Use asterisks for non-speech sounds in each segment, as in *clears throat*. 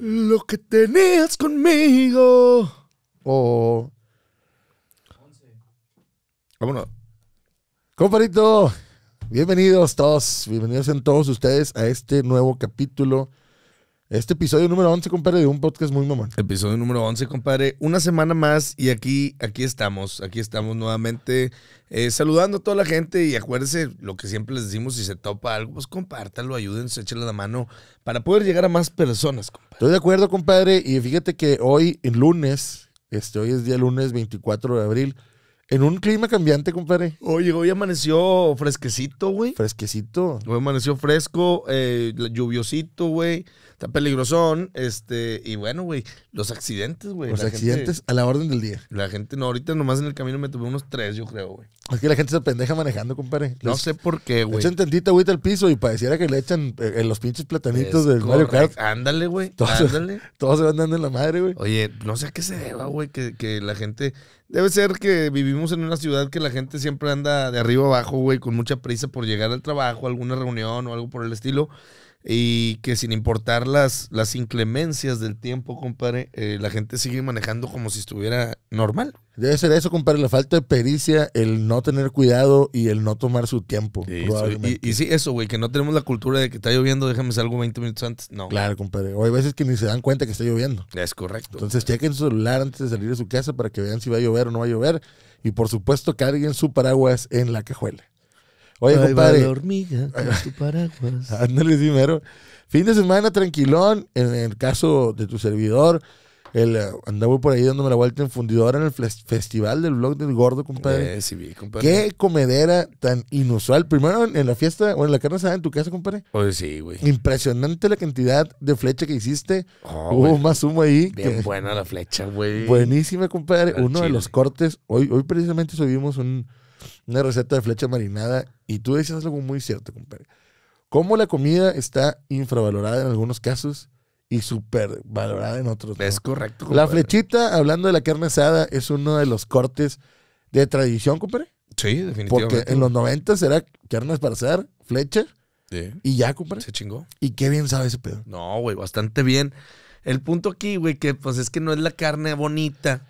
Lo que tenías conmigo. O. Oh. Vámonos. Comparito, bienvenidos todos, bienvenidos en todos ustedes a este nuevo capítulo este episodio número 11, compadre, de un podcast muy mamón. Episodio número 11, compadre. Una semana más y aquí, aquí estamos. Aquí estamos nuevamente eh, saludando a toda la gente y acuérdense lo que siempre les decimos, si se topa algo, pues compártalo, ayúdense, échenle la mano para poder llegar a más personas, compadre. Estoy de acuerdo, compadre. Y fíjate que hoy, en lunes, este, hoy es día lunes 24 de abril, en un clima cambiante, compadre. Oye, hoy amaneció fresquecito, güey. Fresquecito. Hoy amaneció fresco, eh, lluviosito, güey. Está peligrosón. Este, y bueno, güey, los accidentes, güey. Los accidentes a la orden del día. La gente, no, ahorita nomás en el camino me tuve unos tres, yo creo, güey. Es que la gente se pendeja manejando, compadre. No sé por qué, güey. Echan tendita, güey, al piso y pareciera que le echan eh, en los pinches platanitos del Mario Kart. Ándale, güey. ándale. *laughs* Todos se van dando en la madre, güey. Oye, no sé a qué se deba, güey, que, que la gente. Debe ser que vivimos en una ciudad que la gente siempre anda de arriba abajo, güey, con mucha prisa por llegar al trabajo, alguna reunión o algo por el estilo y que sin importar las, las inclemencias del tiempo, compadre, eh, la gente sigue manejando como si estuviera normal. Debe ser eso, compadre, la falta de pericia, el no tener cuidado y el no tomar su tiempo. Y, sí, eso, güey, que no tenemos la cultura de que está lloviendo, déjame salgo 20 minutos antes. No. Claro, compadre. O hay veces que ni se dan cuenta que está lloviendo. Es correcto. Entonces chequen su celular antes de salir de su casa para que vean si va a llover o no va a llover. Y por supuesto, carguen su paraguas en la cajuela. Oye, compadre. Va la hormiga con tu paraguas. *laughs* Ándale, primero. Fin de semana tranquilón, en el caso de tu servidor. El, eh, andaba por ahí dándome la vuelta en fundidora en el festival del blog del gordo, compadre. Eh, sí, compadre. Qué comedera tan inusual. Primero en, la fiesta, o en la carne asada en tu casa, compadre. Pues sí, güey. Impresionante la cantidad de flecha que hiciste. Oh, Hubo más humo ahí. Bien buena la flecha, güey. Buenísima, compadre. Uno de los cortes. Hoy, hoy precisamente subimos un, una receta de flecha marinada y tú decías algo muy cierto, compadre. Cómo la comida está infravalorada en algunos casos y supervalorada en otros. Es correcto. Compadre. La flechita, hablando de la carne asada, es uno de los cortes de tradición, compadre. Sí, definitivamente. Porque en los 90 era carne para hacer, flecha. Y ya, compadre. Se chingó. Y qué bien sabe ese pedo. No, güey, bastante bien. El punto aquí, güey, que pues es que no es la carne bonita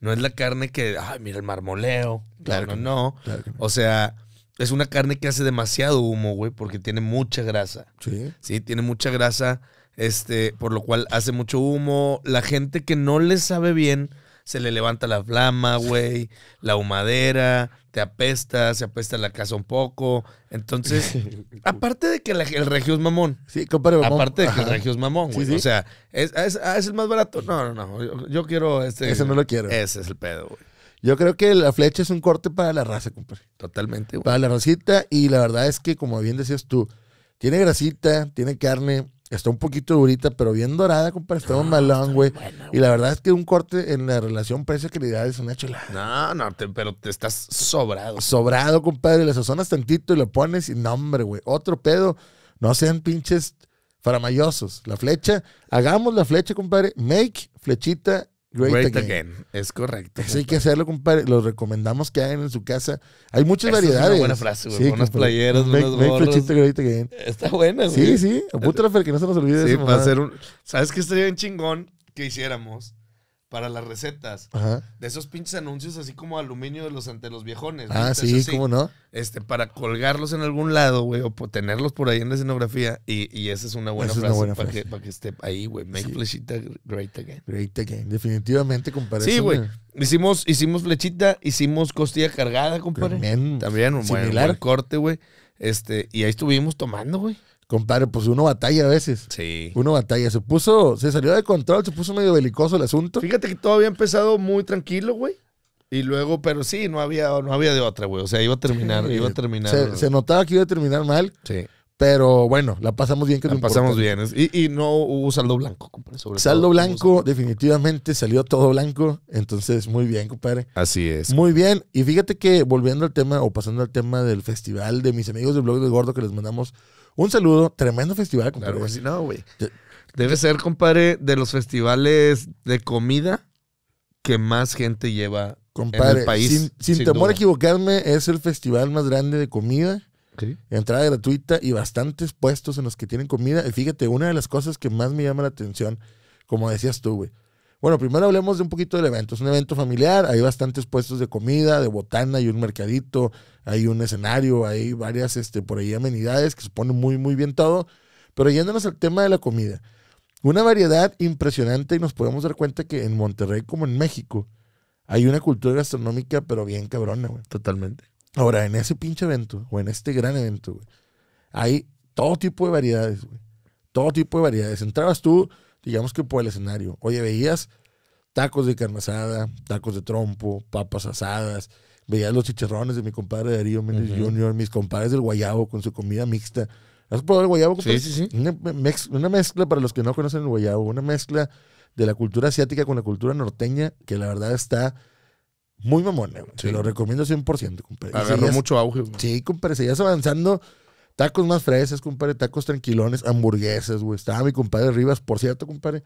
no es la carne que, ay, mira el marmoleo. Claro, no. O sea, es una carne que hace demasiado humo, güey, porque tiene mucha grasa. Sí. Sí, tiene mucha grasa, este, por lo cual hace mucho humo. La gente que no le sabe bien, se le levanta la flama, güey, la humadera, te apesta, se apesta la casa un poco. Entonces, *laughs* aparte de que el regio es mamón. Sí, compadre Aparte de que el regio es mamón, güey. O sea, ¿es, es, ah, es el más barato? No, no, no. Yo, quiero este. Ese no lo quiero. Ese es el pedo, güey. Yo creo que la flecha es un corte para la raza, compadre. Totalmente, güey. Para la racita. Y la verdad es que, como bien decías tú, tiene grasita, tiene carne, Está un poquito durita, pero bien dorada, compadre. Está un ah, malón, güey. Y la verdad es que un corte en la relación precio-calidad es una chulada. No, no, pero te estás sobrado. Sobrado, compadre. Le sazonas tantito y lo pones y no, hombre, güey. Otro pedo. No sean pinches faramayosos. La flecha, hagamos la flecha, compadre. Make flechita Great, again. Es correcto. Eso hay que hacerlo, Los recomendamos que hagan en su casa. Hay muchas variedades. Es una buena frase, güey. Sí, unas playeras, make, Great again. Está buena, güey. Sí, sí. Apúntala que no se nos olvide sí, eso. Sí, para hacer un... ¿Sabes qué estaría bien chingón que hiciéramos? para las recetas. De esos pinches anuncios así como aluminio de los ante los viejones. Ah, sí, ¿cómo no? Este, para colgarlos en algún lado, güey, o tenerlos por ahí en la escenografía. Y, esa es una buena frase, una buena para, Que, para, Que, esté ahí, güey. Make flechita great again. Great again. Definitivamente, compadre. Sí, güey. Hicimos, hicimos flechita, hicimos costilla cargada, compadre. También un buen, corte, güey. Este, y ahí estuvimos tomando, güey compadre, pues uno batalla a veces. Sí. Uno batalla. Se puso, se salió de control, se puso medio belicoso el asunto. Fíjate que todo había empezado muy tranquilo, güey. Y luego, pero sí, no había, no había de otra, güey. O sea, iba a terminar, iba a terminar. Se, se, notaba que iba a terminar mal. Sí. Pero bueno, la pasamos bien. Que la pasamos bien. Y, y, no hubo saldo blanco, compadre. saldo blanco, definitivamente salió todo blanco. Entonces, muy bien, compadre. Así es. Muy bien. Y fíjate que volviendo al tema o pasando al tema del festival de mis amigos de blog de Gordo, que les mandamos un saludo. Tremendo festival, compadre. no, güey. Debe ser, compadre, de los festivales de comida que más gente lleva en el país. Sin, temor a equivocarme, es el festival más grande de comida Entrada gratuita y bastantes puestos en los que tienen comida. Y fíjate, una de las cosas que más me llama la atención, como decías tú, güey. Bueno, primero hablemos de un poquito del evento. Es un evento familiar, hay bastantes puestos de comida, de botana, hay un mercadito, hay un escenario, hay varias, este, por ahí amenidades que se pone muy, muy bien todo. Pero yéndonos al tema de la comida. Una variedad impresionante y nos podemos dar cuenta que en Monterrey como en México hay una cultura gastronómica pero bien cabrona, güey. Totalmente. Ahora, en ese pinche evento, o en este gran evento, hay todo tipo de variedades, Todo tipo de variedades. Entrabas tú, digamos que por el escenario. Oye, veías tacos de carne tacos de trompo, papas asadas. Veías los chicharrones de mi compadre Darío Menes Jr., mis compadres del guayabo con su comida mixta. ¿Has probado el guayabo? Sí, sí, sí. una, mezcla, para los que no conocen el guayabo, una mezcla de la cultura asiática con la cultura norteña, que la verdad está muy mamón, eh, güey. lo recomiendo 100%, compadre. Agarró mucho auge, Sí, compadre. Seguías avanzando. Tacos más fresas, compadre. Tacos tranquilones, hamburguesas, güey. Estaba mi compadre Rivas, por cierto, compadre.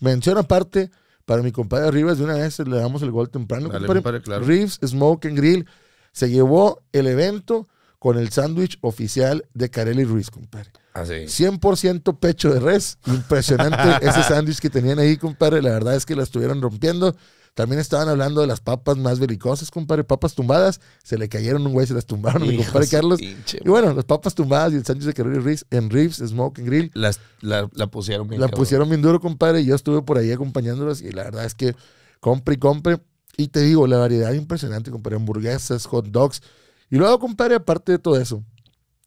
Mención aparte para mi compadre Rivas. De una vez le damos el gol temprano, compadre. Reeves Smoke and Grill se llevó el evento con el sándwich oficial de Carelli Ruiz, compadre. Así. Ah, 100% pecho de res. Impresionante *laughs* ese sándwich que tenían ahí, compadre. La verdad es que la estuvieron rompiendo. También estaban hablando de las papas más belicosas, compadre. Papas tumbadas. Se le cayeron un güey, se las tumbaron a mi compadre Carlos. y bueno, las papas tumbadas y el Sánchez de Carrillo en Reeves, Smoke and Grill. Las, la, pusieron bien La pusieron bien duro, compadre. Y yo estuve por ahí acompañándolas. y la verdad es que compre y compre. Y te digo, la variedad impresionante, compadre. Hamburguesas, hot dogs. Y luego, compadre, aparte de todo eso,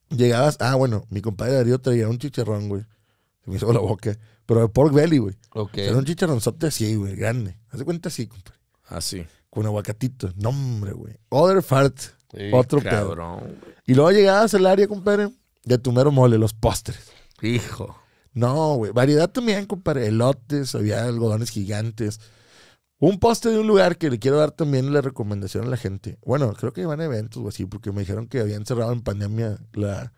llegabas. Ah, bueno, mi compadre Darío traía un chicharrón, güey. Se me hizo la boca pero de pork belly, güey. Era un chicharronzote así, güey, grande. Haz de cuenta así, compadre. Así. Ah, Con aguacatito. No, hombre, güey. Other fart. Otro cabrón. güey. Y luego llegabas al área, compadre, de tu mero mole, los postres. Hijo. No, güey. Variedad también, compadre. Elotes, había algodones gigantes. Un poste de un lugar que le quiero dar también la recomendación a la gente. Bueno, creo que iban a eventos o así, porque me dijeron que habían cerrado en pandemia la,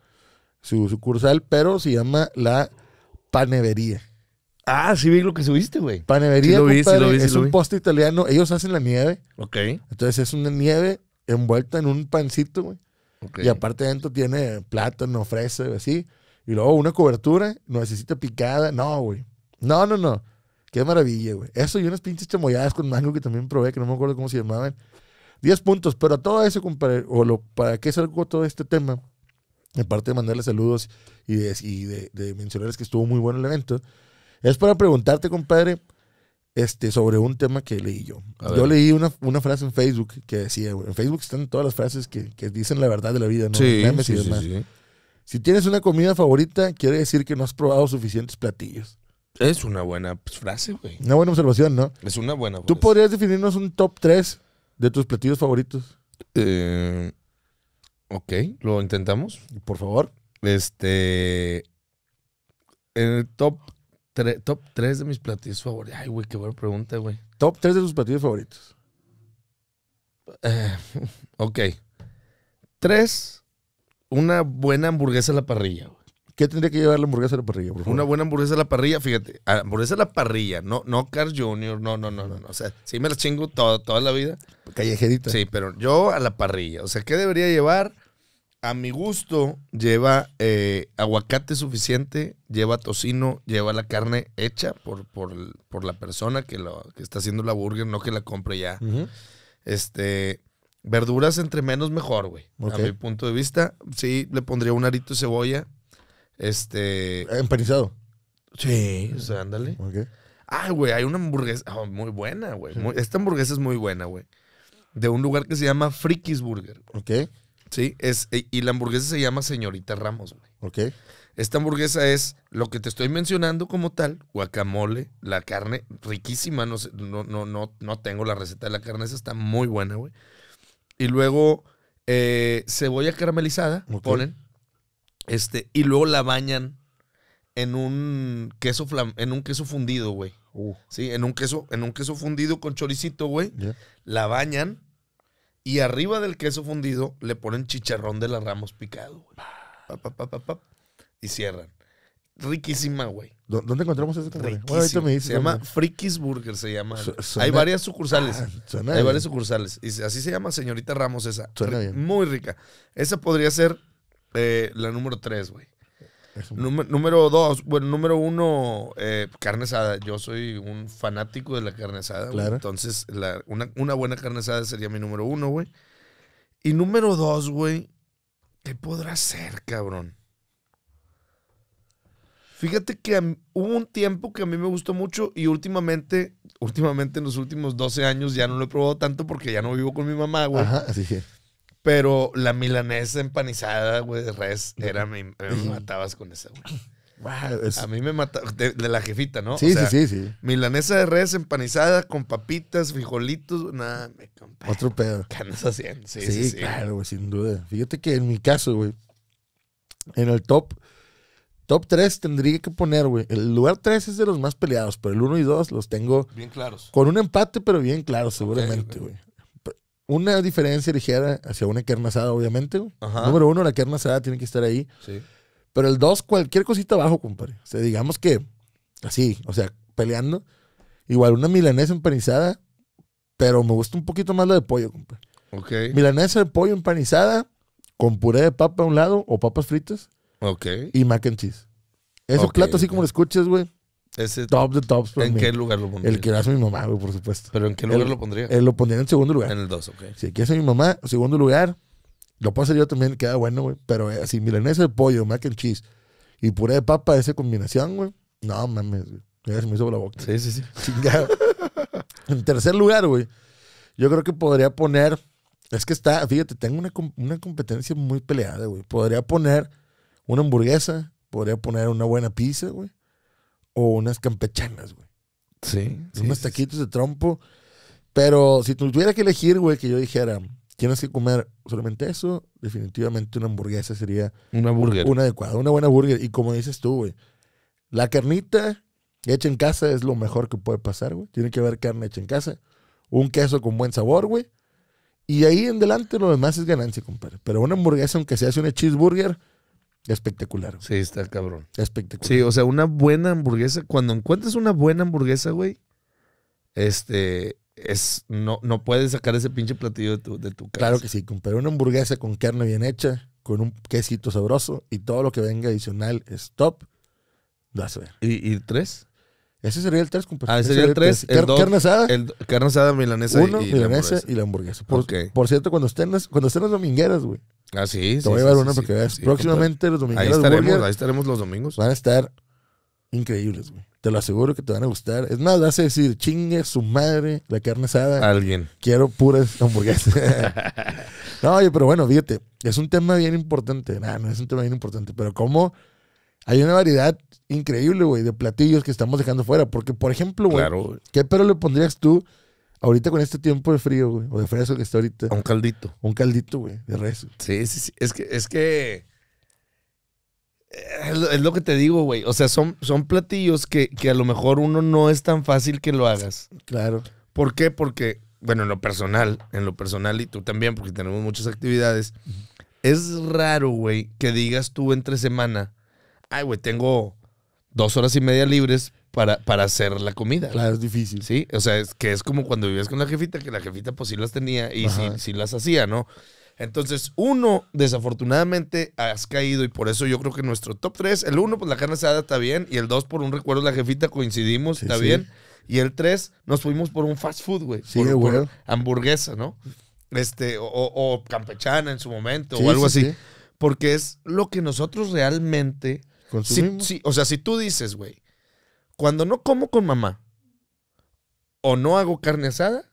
su sucursal, pero se llama la Panevería. Ah, sí vi lo que subiste, güey. Panadería, es un poste italiano. Ellos hacen la nieve. Ok, Entonces es una nieve envuelta en un pancito, güey. Y aparte dentro tiene plátano, fresa, así. Y luego una cobertura, necesita picada. No, güey. No, no, no. Qué maravilla, güey. Eso y unas pinches chamoyadas con mango que también probé, que no me acuerdo cómo se llamaban. Diez puntos, pero a todo eso, compadre, o lo, para qué salgo todo este tema, aparte de mandarles saludos y y de- de mencionarles que estuvo muy bueno el evento, es para preguntarte, compadre, este, sobre un tema que leí yo. yo leí una, frase en Facebook que decía, en Facebook están todas las frases que, dicen la verdad de la vida, ¿no? Sí, sí, Sí, si tienes una comida favorita, quiere decir que no has probado suficientes platillos. Es una buena frase, güey. Una buena observación, ¿no? Es una buena. ¿Tú podrías definirnos un top 3 de tus platillos favoritos? Eh, ok, lo intentamos. Por favor. Este. En el top top 3 de mis platillos favoritos. Ay, güey, qué buena pregunta, güey. Top 3 de tus platillos favoritos. Eh, *laughs* ok. 3. Una buena hamburguesa a la parrilla, güey. ¿Qué tendría que llevar la hamburguesa a la parrilla, por Una buena hamburguesa a la parrilla, fíjate. Hamburguesa a la parrilla, no, no Carl Jr., no, no, no, no. O sea, sí me la chingo toda, toda la vida. Callejerita. Sí, pero yo a la parrilla. O sea, ¿qué debería llevar? a mi gusto, lleva eh, aguacate suficiente, lleva tocino, lleva la carne hecha por, por, la persona que, está haciendo la burger, no que la compre ya. Este. Verduras entre menos mejor, güey. A mi punto de vista, sí, le pondría un arito de cebolla. Este. Empanizado. Sí. O ándale. Ah, güey, hay una hamburguesa ah, muy buena, güey. Esta hamburguesa es muy buena, güey. De un lugar que se llama Frikis Burger. Ok. Sí, es, y la hamburguesa se llama Señorita Ramos, güey. Ok. Esta hamburguesa es lo que te estoy mencionando como tal, guacamole, la carne, riquísima, no, no, no, no, no tengo la receta de la carne, esa está muy buena, güey. Y luego eh, cebolla caramelizada, ponen, este, y luego la bañan en un queso, en un queso fundido, güey. Uh. Sí, en un queso, en un queso fundido con choricito, güey. La bañan y arriba del queso fundido le ponen chicharrón de la ramos picado, y cierran. Riquísima, güey. ¿Dónde encontramos ese carne? se llama Frikis Burger, se llama. hay varias sucursales. Ah, hay varias sucursales. Y así se llama Señorita Ramos esa. Muy rica. Esa podría ser eh, la número 3, güey. Número, dos, bueno, número uno, eh, carne asada. Yo soy un fanático de la carne asada. Claro. Entonces, la, una, una, buena carne asada sería mi número uno, güey. Y número dos, güey, ¿qué podrá ser, cabrón? Fíjate que hubo un tiempo que a mí me gustó mucho y últimamente, últimamente en los últimos 12 años ya no lo he probado tanto porque ya no vivo con mi mamá, güey. Ajá, así pero la milanesa empanizada, güey, de res, era mi, me matabas con esa, güey. A mí me mataba, de, la jefita, ¿no? Sí, sí, sí, sí. Milanesa de res empanizada con papitas, frijolitos, nada, me compadre. Otro pedo. ¿Qué andas haciendo? Sí, sí, claro, güey, sin duda. Fíjate que en mi caso, güey, en el top top 3 tendría que poner, güey. El lugar 3 es de los más peleados, pero el 1 y 2 los tengo bien claros. Con un empate, pero bien claros, seguramente, güey una diferencia ligera hacia una carne asada, obviamente. Número uno, la carne asada tiene que estar ahí. Sí. Pero el dos, cualquier cosita abajo, compadre. O sea, digamos que así, o sea, peleando. Igual una milanesa empanizada, pero me gusta un poquito más la de pollo, compadre. Milanesa de pollo empanizada con puré de papa a un lado o papas fritas. Y mac and cheese. Eso platos, así como lo escuchas, güey, top de tops. ¿En qué lugar lo pondría? El que lo hace mi mamá, güey, por supuesto. ¿Pero en qué lugar lo pondría? Él lo pondría en segundo lugar. En el 2, ok. Si aquí hace mi mamá, segundo lugar. Lo puedo hacer yo también, queda bueno, güey. Pero eh, así, milanesa de pollo, mac and cheese y puré de papa, esa combinación, güey. No mames, Ya se me hizo la boca. Sí, sí, sí. *laughs* en tercer lugar, güey, yo creo que podría poner. Es que está, fíjate, tengo una, una competencia muy peleada, güey. Podría poner una hamburguesa, podría poner una buena pizza, güey unas campechanas, güey. Sí. unos taquitos de trompo. Pero si tuviera que elegir, güey, que yo dijera, tienes que comer solamente eso, definitivamente una hamburguesa sería. Una burger. Una adecuada, una buena burger. Y como dices tú, güey, la carnita hecha en casa es lo mejor que puede pasar, güey. Tiene que haber carne hecha en casa. Un queso con buen sabor, güey. Y ahí en adelante lo demás es ganancia, compadre. Pero una hamburguesa, aunque sea una cheeseburger, Espectacular. Sí, está cabrón. Espectacular. Sí, o sea, una buena hamburguesa, cuando encuentras una buena hamburguesa, güey, este, es, no, no puedes sacar ese pinche platillo de tu, de tu casa. Claro que sí, comprar una hamburguesa con carne bien hecha, con un quesito sabroso y todo lo que venga adicional es top. Vas a ver. ¿Y, y tres? Ese sería el tres, compadre. Ah, ese sería el tres. carne asada. carne asada, milanesa y, milanesa la y la hamburguesa. Por, por cierto, cuando estén las, cuando estén las domingueras, güey, Ah, sí. Te voy a llevar una porque veas. Próximamente los domingos. Ahí estaremos, los domingos. Van a estar increíbles, güey. Te lo aseguro que te van a gustar. Es nada vas a decir, chingue su madre, la carne asada. Alguien. Quiero puras hamburguesas. *laughs* no, oye, pero bueno, fíjate, es un tema bien importante. no es un tema bien importante, pero como hay una variedad increíble, güey, de platillos que estamos dejando fuera. Porque, por ejemplo, güey, ¿qué pero le pondrías tú Ahorita con este tiempo de frío, güey, o de fresco que está ahorita. un caldito. Un caldito, güey, de res. Sí, sí, sí. Es que, es que. Es lo que te digo, güey. O sea, son, son platillos que, que, a lo mejor uno no es tan fácil que lo hagas. Claro. ¿Por qué? Porque, bueno, en lo personal, en lo personal y tú también, porque tenemos muchas actividades. Es raro, güey, que digas tú entre semana, ay, güey, tengo dos horas y media libres para, para hacer la comida. Claro, ah, es difícil. Sí, o sea, es que es como cuando vivías con la jefita, que la jefita pues sí las tenía y sí, las hacía, ¿no? Entonces, uno, desafortunadamente, has caído y por eso yo creo que nuestro top 3, el uno, pues la carne asada está bien, y el dos, por un recuerdo de la jefita, coincidimos, está bien. Y el tres nos fuimos por un fast food, güey. Sí, hamburguesa, ¿no? Este, o, campechana en su momento, o algo así. Porque es lo que nosotros realmente consumimos. o sea, si tú dices, güey, cuando no como con mamá o no hago carne asada,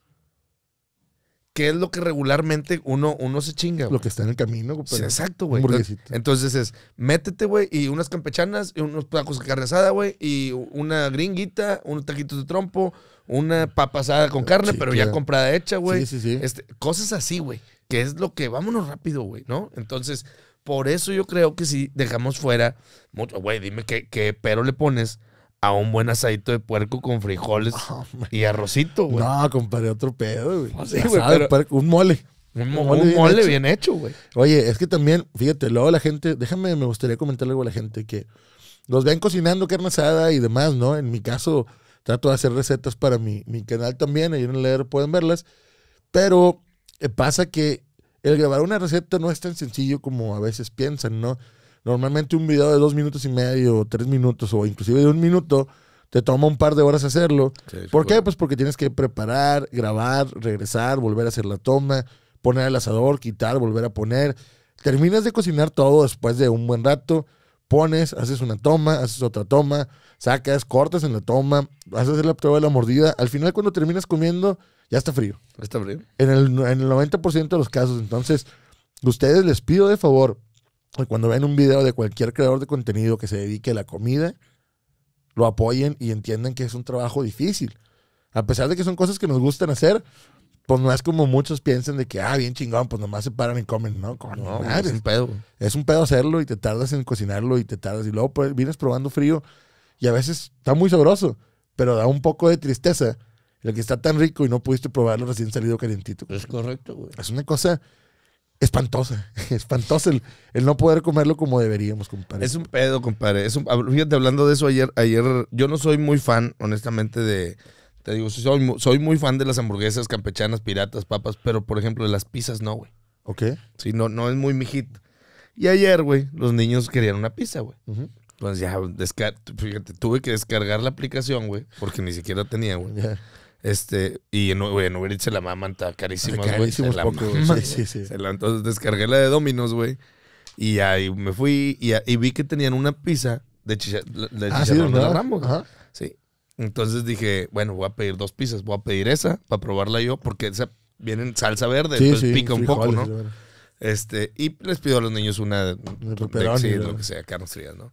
¿qué es lo que regularmente uno, uno se chinga. Lo que está en el camino, exacto, güey. Entonces es, métete, güey, y unas campechanas, y unos tacos de carne asada, güey, y una gringuita, unos taquitos de trompo, una papa asada con carne, pero ya comprada hecha, güey. Sí, sí, sí. Este, cosas así, güey. Que es lo que, vámonos rápido, güey, ¿no? Entonces, por eso yo creo que si dejamos fuera, güey, dime qué pero le pones un buen asadito de puerco con frijoles *laughs* y arrocito, güey. No, compadre, otro pedo, güey. un mole. Un, mole, bien, hecho. güey. Oye, es que también, fíjate, luego la gente, déjame, me gustaría comentar algo a la gente que los ven cocinando carne asada y demás, ¿no? En mi caso, trato de hacer recetas para mi, mi canal también, ahí en el leer pueden verlas, pero eh, pasa que el grabar una receta no es tan sencillo como a veces piensan, ¿no? Normalmente un video de dos minutos y medio, o tres minutos, o inclusive de un minuto, te toma un par de horas hacerlo. ¿Por qué? Pues porque tienes que preparar, grabar, regresar, volver a hacer la toma, poner el asador, quitar, volver a poner. Terminas de cocinar todo después de un buen rato, pones, haces una toma, haces otra toma, sacas, cortas en la toma, vas a hacer la prueba de la mordida. Al final cuando terminas comiendo, ya está frío. Está frío. En el, en el 90% de los casos. Entonces, ustedes les pido de favor, cuando ven un video de cualquier creador de contenido que se dedique a la comida, lo apoyen y entiendan que es un trabajo difícil. A pesar de que son cosas que nos gustan hacer, pues no es como muchos piensan de que, ah, bien chingón, pues nomás se paran y comen, ¿no? no es un pedo. Es un pedo hacerlo y te tardas en cocinarlo y te tardas. Y luego pues, vienes probando frío y a veces está muy sabroso, pero da un poco de tristeza el que está tan rico y no pudiste probarlo recién salido calientito. Es correcto, güey. Es una cosa espantosa, *laughs* espantosa el, no poder comerlo como deberíamos, compadre. Es un pedo, compadre. fíjate, hablando de eso ayer, ayer yo no soy muy fan, honestamente, de... Te digo, soy, soy muy fan de las hamburguesas campechanas, piratas, papas, pero por ejemplo de las pizzas no, güey. Ok. Sí, no, no es muy mi hit. Y ayer, güey, los niños querían una pizza, güey. Entonces ya, fíjate, tuve que descargar la aplicación, güey, porque ni siquiera tenía, güey. Este, y en, Uber se la maman, está carísima. la sí, sí, entonces descargué la de Dominos, güey. Y ahí me fui y, vi que tenían una pizza de, de ah, chicharrón de Ajá. Sí. Entonces dije, bueno, voy a pedir dos pizzas. Voy a pedir esa para probarla yo porque esa viene en salsa verde, entonces pica un poco, ¿no? Este, y les pido a los niños una de, lo que sea, frías, ¿no?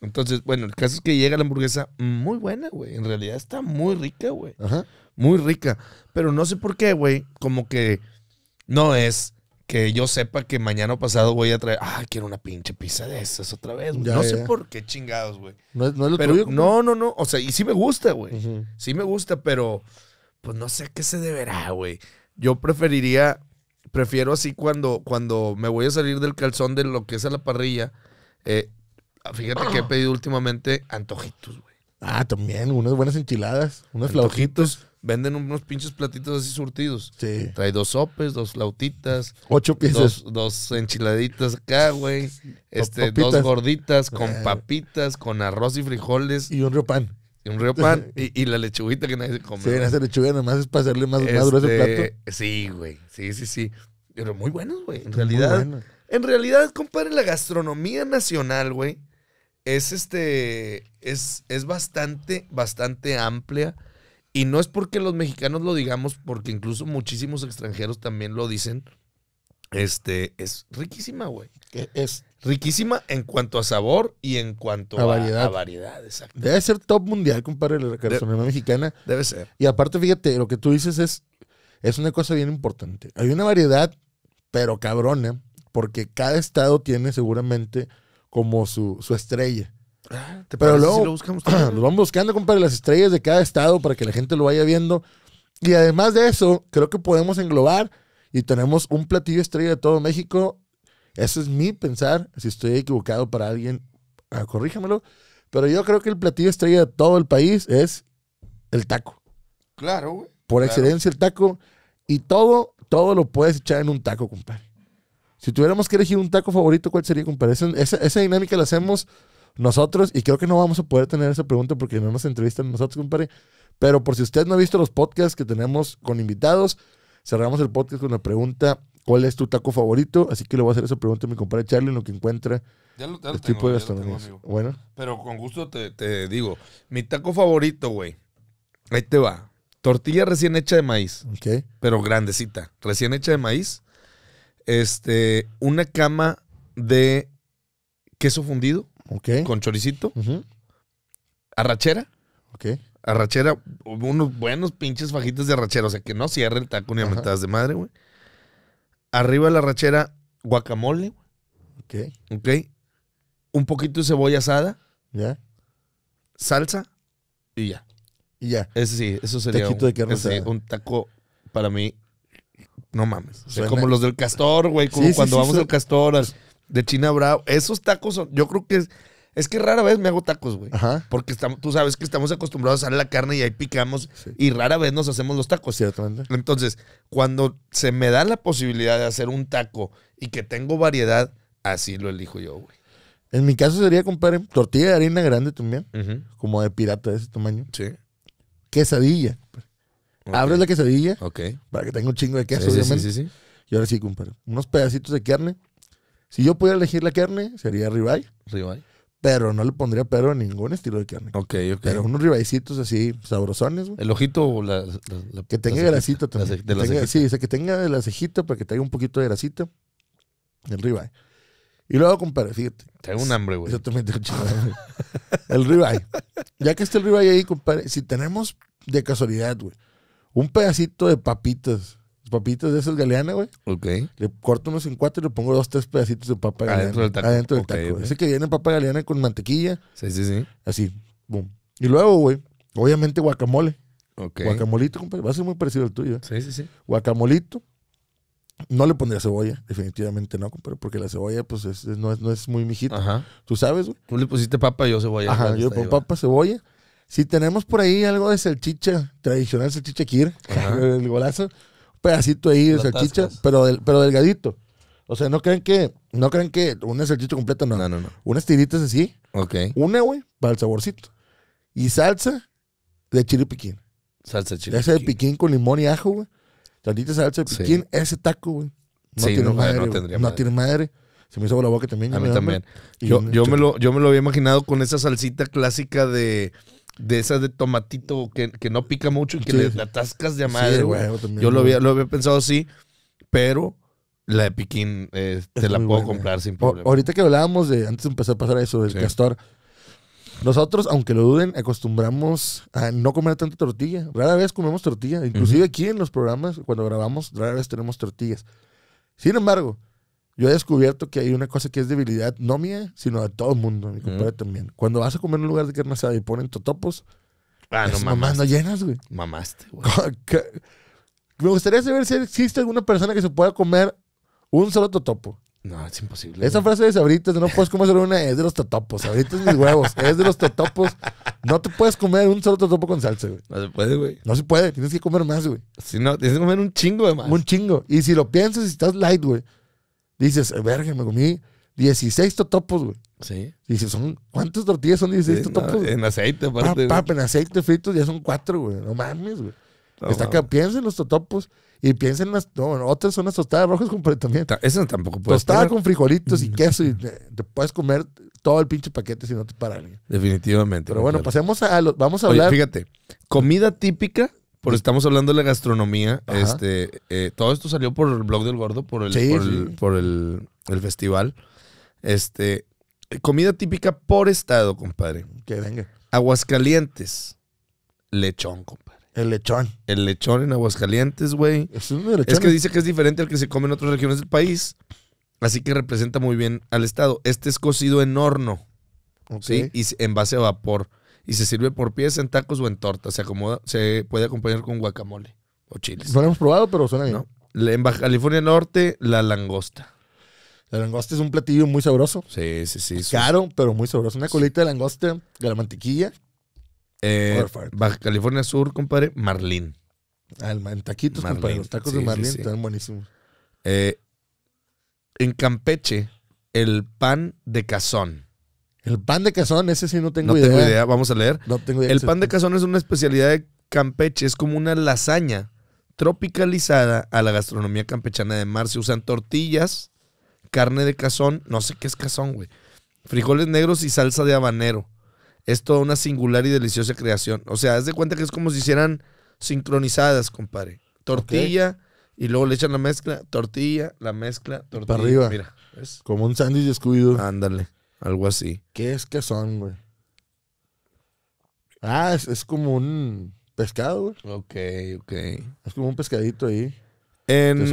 Entonces, bueno, el caso es que llega la hamburguesa muy buena, güey. En realidad está muy rica, güey. Ajá muy rica. Pero no sé por qué, güey, como que no es que yo sepa que mañana o pasado voy a traer, ah, quiero una pinche pizza de esas otra vez, güey. no sé por qué chingados, güey. No, no, es lo No, no, no. O sea, y sí me gusta, güey. Sí me gusta, pero pues no sé qué se deberá, güey. Yo preferiría, prefiero así cuando, cuando me voy a salir del calzón de lo que es a la parrilla. Eh, ah, fíjate que he pedido últimamente antojitos, güey. Ah, también, unas buenas enchiladas, unos antojitos venden unos pinches platitos así surtidos. Sí. Trae dos sopes, dos flautitas. Ocho piezas. Dos, enchiladitas acá, güey. Este, dos gorditas con eh. papitas, con arroz y frijoles. Y un río pan. Y un río pan. *laughs* y, la lechuguita que nadie se come. Sí, esa lechuga nada más es para hacerle más, este, más plato. Sí, güey. Sí, sí, sí. Pero muy buenos, güey. En realidad, en realidad, compadre, la gastronomía nacional, güey, es este, es, es bastante, bastante amplia y no es porque los mexicanos lo digamos, porque incluso muchísimos extranjeros también lo dicen. Este, es riquísima, güey. Es riquísima en cuanto a sabor y en cuanto a, variedad. A variedad Debe ser top mundial, compadre, la gastronomía mexicana. Debe ser. Y aparte, fíjate, lo que tú dices es, es una cosa bien importante. Hay una variedad, pero cabrona, porque cada estado tiene seguramente como su estrella. Pero luego lo buscamos *clears throat* vamos buscando, compadre, las estrellas de cada estado para que la gente lo vaya viendo. Y además de eso, creo que podemos englobar y tenemos un platillo estrella de todo México. Eso es mi pensar. Si estoy equivocado para alguien, ah, corríjamelo. Pero yo creo que el platillo estrella de todo el país es el taco. Claro, güey. Por excelencia el taco. Y todo, todo lo puedes echar en un taco, compadre. Si tuviéramos que elegir un taco favorito, ¿cuál sería, compadre? esa, esa dinámica la hacemos nosotros, y creo que no vamos a poder tener esa pregunta porque no nos entrevistan nosotros, compadre. Pero por si usted no ha visto los podcasts que tenemos con invitados, cerramos el podcast con la pregunta: ¿Cuál es tu taco favorito? Así que le voy a hacer esa pregunta a mi compadre Charlie en lo que encuentra. Ya lo, bueno. Pero con gusto te, te digo: mi taco favorito, güey. Ahí te va. Tortilla recién hecha de maíz. Pero grandecita. Recién hecha de maíz. Este, una cama de queso fundido. Ok. Con choricito. Arrachera. Ok. Arrachera, unos buenos pinches fajitas de arrachera. O sea, que no cierre el taco ni a de madre, güey. Arriba de la arrachera, guacamole, Ok. ok. Un poquito de cebolla asada. Ya. Salsa y ya. Y ya. Ese sí, eso sería un, un taco para mí. No mames. como los del castor, güey. Como cuando vamos al castor, de China Bravo. Esos tacos son, yo creo que es, es que rara vez me hago tacos, güey. Ajá. Porque estamos, tú sabes que estamos acostumbrados a la carne y ahí picamos y rara vez nos hacemos los tacos. Ciertamente. Entonces, cuando se me da la posibilidad de hacer un taco y que tengo variedad, así lo elijo yo, güey. En mi caso sería, comprar tortilla de harina grande también, como de pirata de ese tamaño. Sí. Quesadilla. Abres la quesadilla. Ok. Para que tenga un chingo de queso, obviamente. Sí, sí, sí. Y ahora sí, compadre. Unos pedacitos de carne si yo pudiera elegir la carne, sería ribeye. Ribeye. Pero no le pondría pero a ningún estilo de carne. Ok, ok. Pero unos ribeyecitos así, sabrosones. güey. El ojito o la, Que tenga grasito también. de la sí, o sea, que tenga de la cejita para que tenga un poquito de grasito. El ribeye. Y luego, compadre, fíjate. Tengo un hambre, güey. Exactamente. hambre. *laughs* El ribeye. Ya que está el ribeye ahí, compadre, si tenemos de casualidad, güey, un pedacito de papitas papitas de esas galeanas, güey. Ok. Le corto unos en cuatro y le pongo dos, tres pedacitos de papa galeana. Adentro del taco. Adentro del taco. Ese que viene papa galeana con mantequilla. Sí, sí, sí. Así, boom. Y luego, güey, obviamente guacamole. Okay. Guacamolito, compadre. Va a ser muy parecido al tuyo. ¿eh? Sí, sí, sí. Guacamolito. No le pondría cebolla, definitivamente no, compadre, porque la cebolla, pues, no, es, no es muy mijita. Ajá. Tú sabes, güey. Tú le pusiste papa, yo cebolla. Ajá, yo le pongo papa, cebolla. Si tenemos por ahí algo de salchicha, tradicional salchicha kir, *laughs* el golazo, pedacito ahí de salchicha, pero, pero delgadito. O sea, no creen que, no creen que una salchicha completa, no. No, no, no. Unas tiritas así. Ok. Una, güey, para el saborcito. Y salsa de chile piquín. Salsa de chile Esa de piquín con limón y ajo, güey. Tantita salsa de piquín. Ese taco, güey. No sí, tiene no, madre, no tendría madre. No tiene madre. Se me hizo la boca también. A mí también. Yo, yo, me lo, yo me lo había imaginado con esa salsita clásica de de esas de tomatito que, no pica mucho y que le, atascas de madre, güey. Yo lo había, lo había pensado así, pero la de Piquín eh, te la puedo comprar sin problema. ahorita que hablábamos de, antes de empezar a pasar a eso, del castor, nosotros, aunque lo duden, acostumbramos a no comer tanta tortilla. Rara vez comemos tortilla. Inclusive aquí en los programas, cuando grabamos, rara vez tenemos tortillas. Sin embargo, yo he descubierto que hay una cosa que es debilidad, no mía, sino de todo el mundo, mi compadre también. Cuando vas a comer en un lugar de carne asada y ponen totopos, ah, no, mamás no llenas, güey. Mamaste, güey. *laughs* Me gustaría saber si existe alguna persona que se pueda comer un solo totopo. No, es imposible. Esa frase de sabritas, no puedes comer solo una, es de los totopos. Sabritas mis huevos, es de los totopos. No te puedes comer un solo totopo con salsa, güey. No se puede, güey. No se puede, tienes que comer más, güey. Si no, tienes que comer un chingo de más. Un chingo. Y si lo piensas, si estás light, güey, dices, verga, me comí 16 totopos, güey. Sí. Dices, ¿son, ¿cuántas tortillas son 16 totopos? en aceite, aparte. Pap, en aceite frito ya son cuatro, güey. No mames, güey. Está acá, piensen los totopos y piensen en las. No, otras son las tostadas rojas con también. Eso tampoco puede Tostada con frijolitos y mm. queso y te, puedes comer todo el pinche paquete si no te paran. Definitivamente. Pero bueno, pasemos a. Los, vamos a hablar. fíjate, comida típica porque pues estamos hablando de la gastronomía. Este, eh, todo esto salió por el blog del gordo, por el, por, El, festival. Este, comida típica por estado, compadre. Que venga. Aguascalientes, lechón, compadre. El lechón. El lechón en Aguascalientes, güey. Es, que dice que es diferente al que se come en otras regiones del país. Así que representa muy bien al estado. Este es cocido en horno. ¿sí? Y en base a vapor y se sirve por pies en tacos o en torta. Se acomoda, se puede acompañar con guacamole o chiles. No lo hemos probado, pero suena bien. En Baja California Norte, la langosta. La langosta es un platillo muy sabroso. Sí, sí, sí. Caro, pero muy sabroso. Una colita de langosta, de la mantequilla. Eh, Baja California Sur, compadre, marlín. Ah, en taquitos, compadre. Los tacos de Marlín están buenísimos. Eh, en Campeche, el pan de cazón. El pan de cazón, ese sí no tengo idea. No tengo idea, vamos a leer. No tengo idea. El pan de cazón es una especialidad de Campeche, es como una lasaña tropicalizada a la gastronomía campechana de mar. Se usan tortillas, carne de cazón, no sé qué es cazón, güey. Frijoles negros y salsa de habanero. Es toda una singular y deliciosa creación. O sea, haz de cuenta que es como si hicieran sincronizadas, compadre. Tortilla y luego le echan la mezcla, tortilla, la mezcla, tortilla. Para arriba. Mira, ¿ves? Como un sándwich descuido. Ándale. Algo así. ¿Qué es que son, güey? Ah, es, como un pescado, güey. Ok, ok. Es como un pescadito ahí. En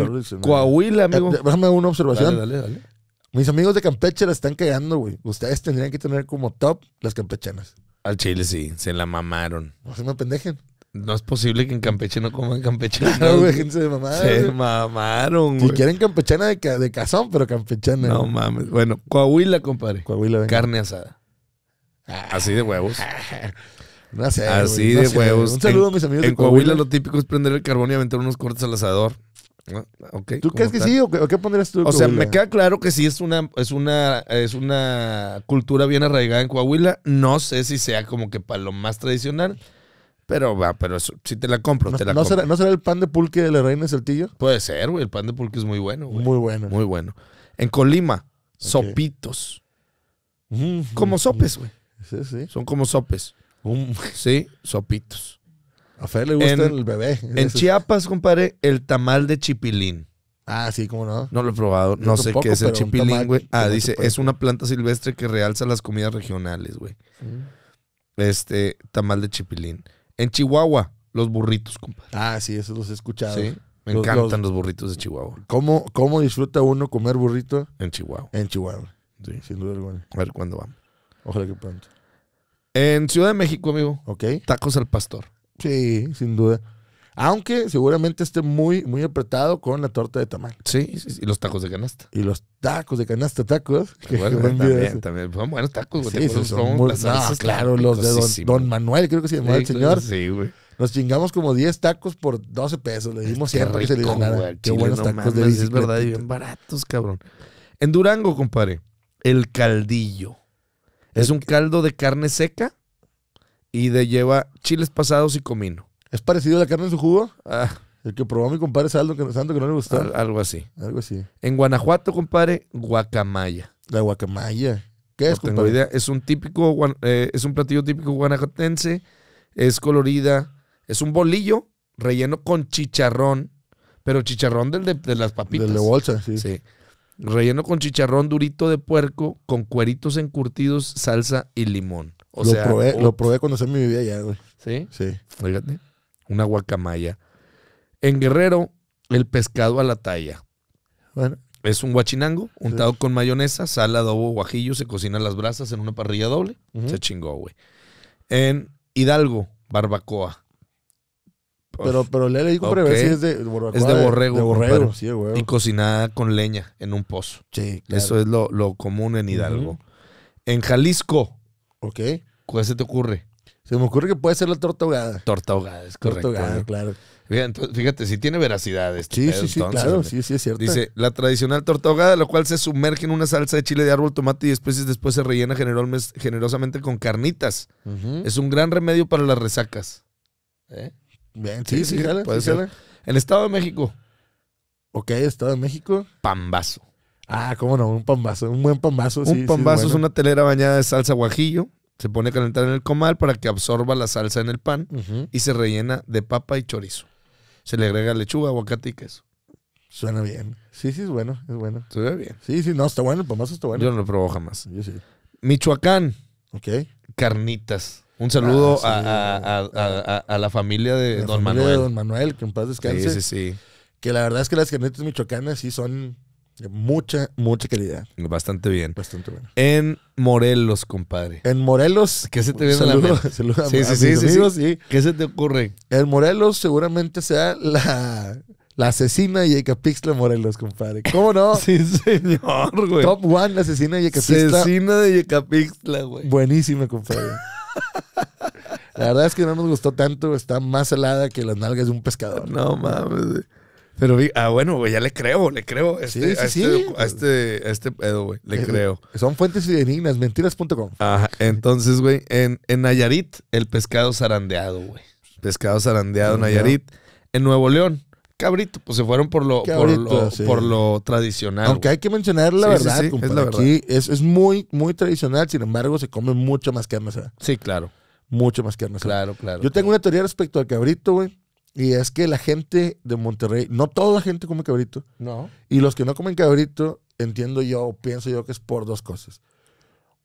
Coahuila, eh, amigo. déjame una observación. Dale, dale, dale. Mis amigos de Campeche la están cagando, güey. Ustedes tendrían que tener como top las campechanas. Al chile sí, se la mamaron. No se me pendejen. No es posible que en Campeche no coman campechana. güey, gente se mamaron. Se mamaron, güey. Si quieren campechana de, cazón, pero campechana. No mames. Bueno, Coahuila, compadre. Coahuila, venga. Carne asada. Ah. Así de huevos. Ah. No Así de huevos. Un saludo a mis amigos. En Coahuila. lo típico es prender el carbón y aventar unos cortes al asador. Ah, ¿Tú crees que sí o qué, pondrías tú? o sea, me queda claro que sí es una, es una, es una cultura bien arraigada en Coahuila. No sé si sea como que para lo más tradicional. Pero va, pero si te la compro, te la ¿no compro. ¿No será el pan de pulque de la Reina de Puede ser, güey. El pan de pulque es muy bueno, güey. Muy bueno. Muy bueno. En Colima, sopitos. Mm-hmm. como sopes, güey. Sí, sí. Son como sopes. Mm. Sí, sopitos. A Fer le gusta el bebé. En Chiapas, compadre, el tamal de chipilín. Ah, sí, cómo no. No lo he probado. No, sé qué es el chipilín, güey. Ah, dice, es una planta silvestre que realza las comidas regionales, güey. Mm. Este, tamal de chipilín. En Chihuahua, los burritos, compadre. Ah, sí, esos los he escuchado. Sí. Me encantan los, burritos de Chihuahua. ¿Cómo, ¿Cómo disfruta uno comer burrito? En Chihuahua. En Chihuahua. Sí. Sin duda alguna. A ver cuándo vamos. Ojalá que pronto. En Ciudad de México, amigo. Ok. Tacos al pastor. Sí, sin duda. Aunque seguramente esté muy, muy apretado con la torta de tamal. Sí, sí, sí. y los tacos de canasta. Y los tacos de canasta, tacos. *laughs* bueno, también, Son buenos tacos, güey. Sí, son muy, no, claro, los de don, Manuel, creo que sí, el señor. Sí, güey. Nos chingamos como 10 tacos por 12 pesos. Le dimos siempre que se le güey, Qué buenos tacos de Es verdad, y bien baratos, cabrón. En Durango, compadre, el caldillo. Es un caldo de carne seca y de lleva chiles pasados y comino. ¿Es parecido a la carne en su jugo? Ah. El que probó mi compadre Saldo, que, Santo que no le gustó. algo así. Algo así. En Guanajuato, compadre, guacamaya. La guacamaya. ¿Qué es, tengo Idea. Es un típico, eh, es un platillo típico guanajuatense. Es colorida. Es un bolillo relleno con chicharrón. Pero chicharrón del de, las papitas. Del de bolsa, sí. Sí. Relleno con chicharrón durito de puerco, con cueritos encurtidos, salsa y limón. O lo probé, lo probé cuando mi vida ya, güey. ¿Sí? Sí. Fíjate una guacamaya. En Guerrero, el pescado a la talla. Bueno. Es un guachinango untado con mayonesa, sal, adobo, guajillo, se cocina las brasas en una parrilla doble. Se chingó, güey. En Hidalgo, barbacoa. Pero, pero le digo okay. si es de borrego. Es de borrego. sí, güey. Y cocinada con leña en un pozo. Sí, claro. Eso es lo, común en Hidalgo. En Jalisco. Ok. ¿Cuál se te ocurre? Se me ocurre que puede ser la torta ahogada. es correcto. Torta ¿eh? claro. Fíjate, fíjate, si tiene veracidad este Sí, sí, sí, claro, sí, sí es cierto. Dice, la tradicional torta ahogada, la cual se sumerge en una salsa de chile de árbol, tomate y especies, después se rellena generosamente con carnitas. Es un gran remedio para las resacas. ¿Eh? Bien, sí, sí, sí puede En Estado de México. Ok, Estado de México. Pambazo. Ah, cómo no, un pambazo, un buen pambazo. Un sí, es una telera bañada de salsa guajillo, se pone a calentar en el comal para que absorba la salsa en el pan y se rellena de papa y chorizo. Se le agrega lechuga, aguacate y queso. Suena bien. Sí, sí, es bueno, es bueno. Suena bien. Sí, sí, no, está bueno, el pomazo está bueno. Yo no lo probo jamás. Michoacán. Ok. Carnitas. Un saludo ah, a, a, a, la familia de la Don familia Manuel. De Don Manuel, que en paz descanse. Sí, sí, sí. Que la verdad es que las carnitas michoacanas sí son Mucha, mucha calidad. Bastante bien. Bastante bueno. En Morelos, compadre. En Morelos. ¿Qué se te viene a la mente? sí, sí, sí, sí, ¿Qué se te ocurre? En Morelos seguramente sea la, la asesina Yecapixtla Morelos, compadre. ¿Cómo no? *laughs* sí, señor, güey. Top one, la asesina Yecapixtla. Asesina de Yecapixtla, güey. Buenísima, compadre. la verdad es que no nos gustó tanto. Está más salada que las nalgas de un pescador. No, no mames, güey. Pero ah, bueno, güey, ya le creo, le creo. Este, sí, sí, a, este, a, este, a este pedo, güey, le eh, creo. Son fuentes y dignas, mentiras.com. Ajá, entonces, güey, en, en, Nayarit, el pescado zarandeado, güey. Pescado zarandeado en Nayarit. En Nuevo León, cabrito, pues se fueron por lo, por lo, por lo tradicional. Aunque hay que mencionar la verdad, es Aquí es, muy, muy tradicional, sin embargo, se come mucho más que Sí, claro. Mucho más que Claro, claro. Yo tengo una teoría respecto al cabrito, güey. Y es que la gente de Monterrey, no toda la gente come cabrito. No. Y los que no comen cabrito, entiendo yo, pienso yo que es por dos cosas.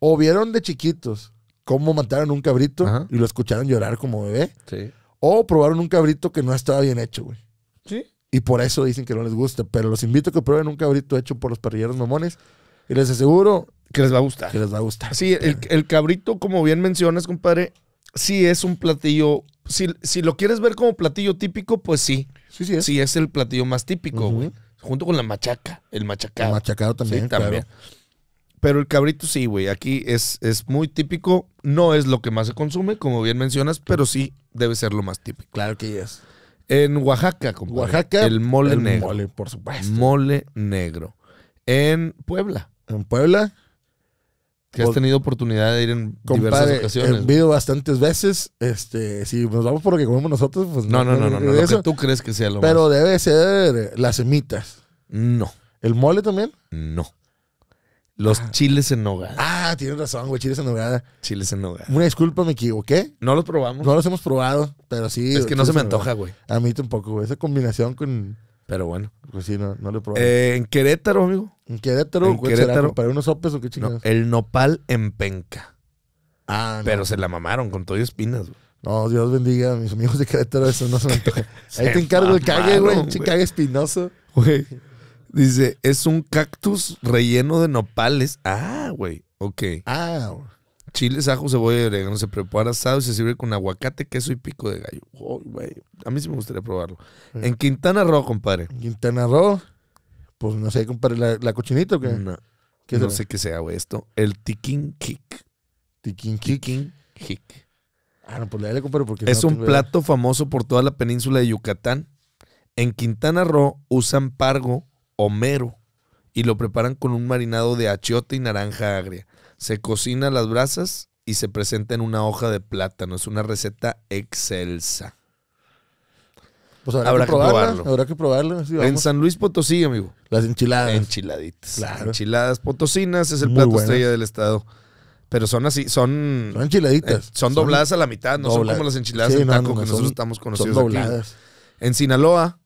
O vieron de chiquitos cómo mataron un cabrito y lo escucharon llorar como bebé. Sí. O probaron un cabrito que no estaba bien hecho, güey. Sí. Y por eso dicen que no les gusta. Pero los invito a que prueben un cabrito hecho por los parrilleros mamones. Y les aseguro. Que les va a gustar. Que les va a gustar. Sí, el, el cabrito, como bien mencionas, compadre, sí es un platillo. Si, lo quieres ver como platillo típico, pues sí. Sí, sí es. Sí es el platillo más típico, güey. Junto con la machaca, el machacado. El machacado también, también. Pero el cabrito sí, güey. Aquí es, es muy típico. No es lo que más se consume, como bien mencionas, pero sí debe ser lo más típico. Claro que es. En Oaxaca, como Oaxaca. El mole el negro. Mole, por supuesto. Mole negro. En Puebla. En Puebla. Que has pues, tenido oportunidad de ir en diversas ocasiones. He bastantes veces. Este, si nos vamos por lo que comemos nosotros, pues no. No, no, no, no, tú crees que sea lo Pero debe ser las semitas. No. ¿El mole también? No. Los ah. chiles en nogada. Ah, tienes razón, güey, chiles en nogada. Chiles en nogada. Una disculpa, me equivoqué. No los probamos. No los hemos probado, pero sí. Es que no se me antoja, güey. A mí tampoco, güey. Esa combinación con pero bueno. Pues sí, no, no le probé. Eh, en Querétaro, amigo. En Querétaro, en Querétaro. ¿Para unos sopes o qué chingados? el nopal en penca. Ah, Pero se la mamaron con todo y espinas, güey. No, Dios bendiga a mis amigos de Querétaro, eso no se me antoja. *laughs* Ahí te encargo el cague, güey. Cague espinoso. Güey. Dice, es un cactus relleno de nopales. Ah, güey. Ok. Ah, güey chiles, ajo, cebolla y orégano. Se prepara asado y se sirve con aguacate, queso y pico de gallo. Oh, a mí sí me gustaría probarlo. En Quintana Roo, compadre. Quintana Roo? Pues no sé, compadre, ¿la, la cochinita o qué? No. sé qué sea, güey, esto. El tikin kick. Tikin kick. Ah, no, pues le compadre, porque... Es un plato famoso por toda la península de Yucatán. En Quintana Roo usan pargo o mero y lo preparan con un marinado de achiote y naranja agria. Se cocina las brasas y se presenta en una hoja de plátano. Es una receta excelsa. habrá, que, que, probarlo. Habrá que probarlo. en San Luis Potosí, amigo. Las enchiladas. Enchiladitas. Enchiladas potosinas es el plato estrella del estado. Pero son así, son. Son enchiladitas. Eh, son dobladas a la mitad, no son como las enchiladas de taco que nosotros estamos conocidos. Son dobladas. En Sinaloa.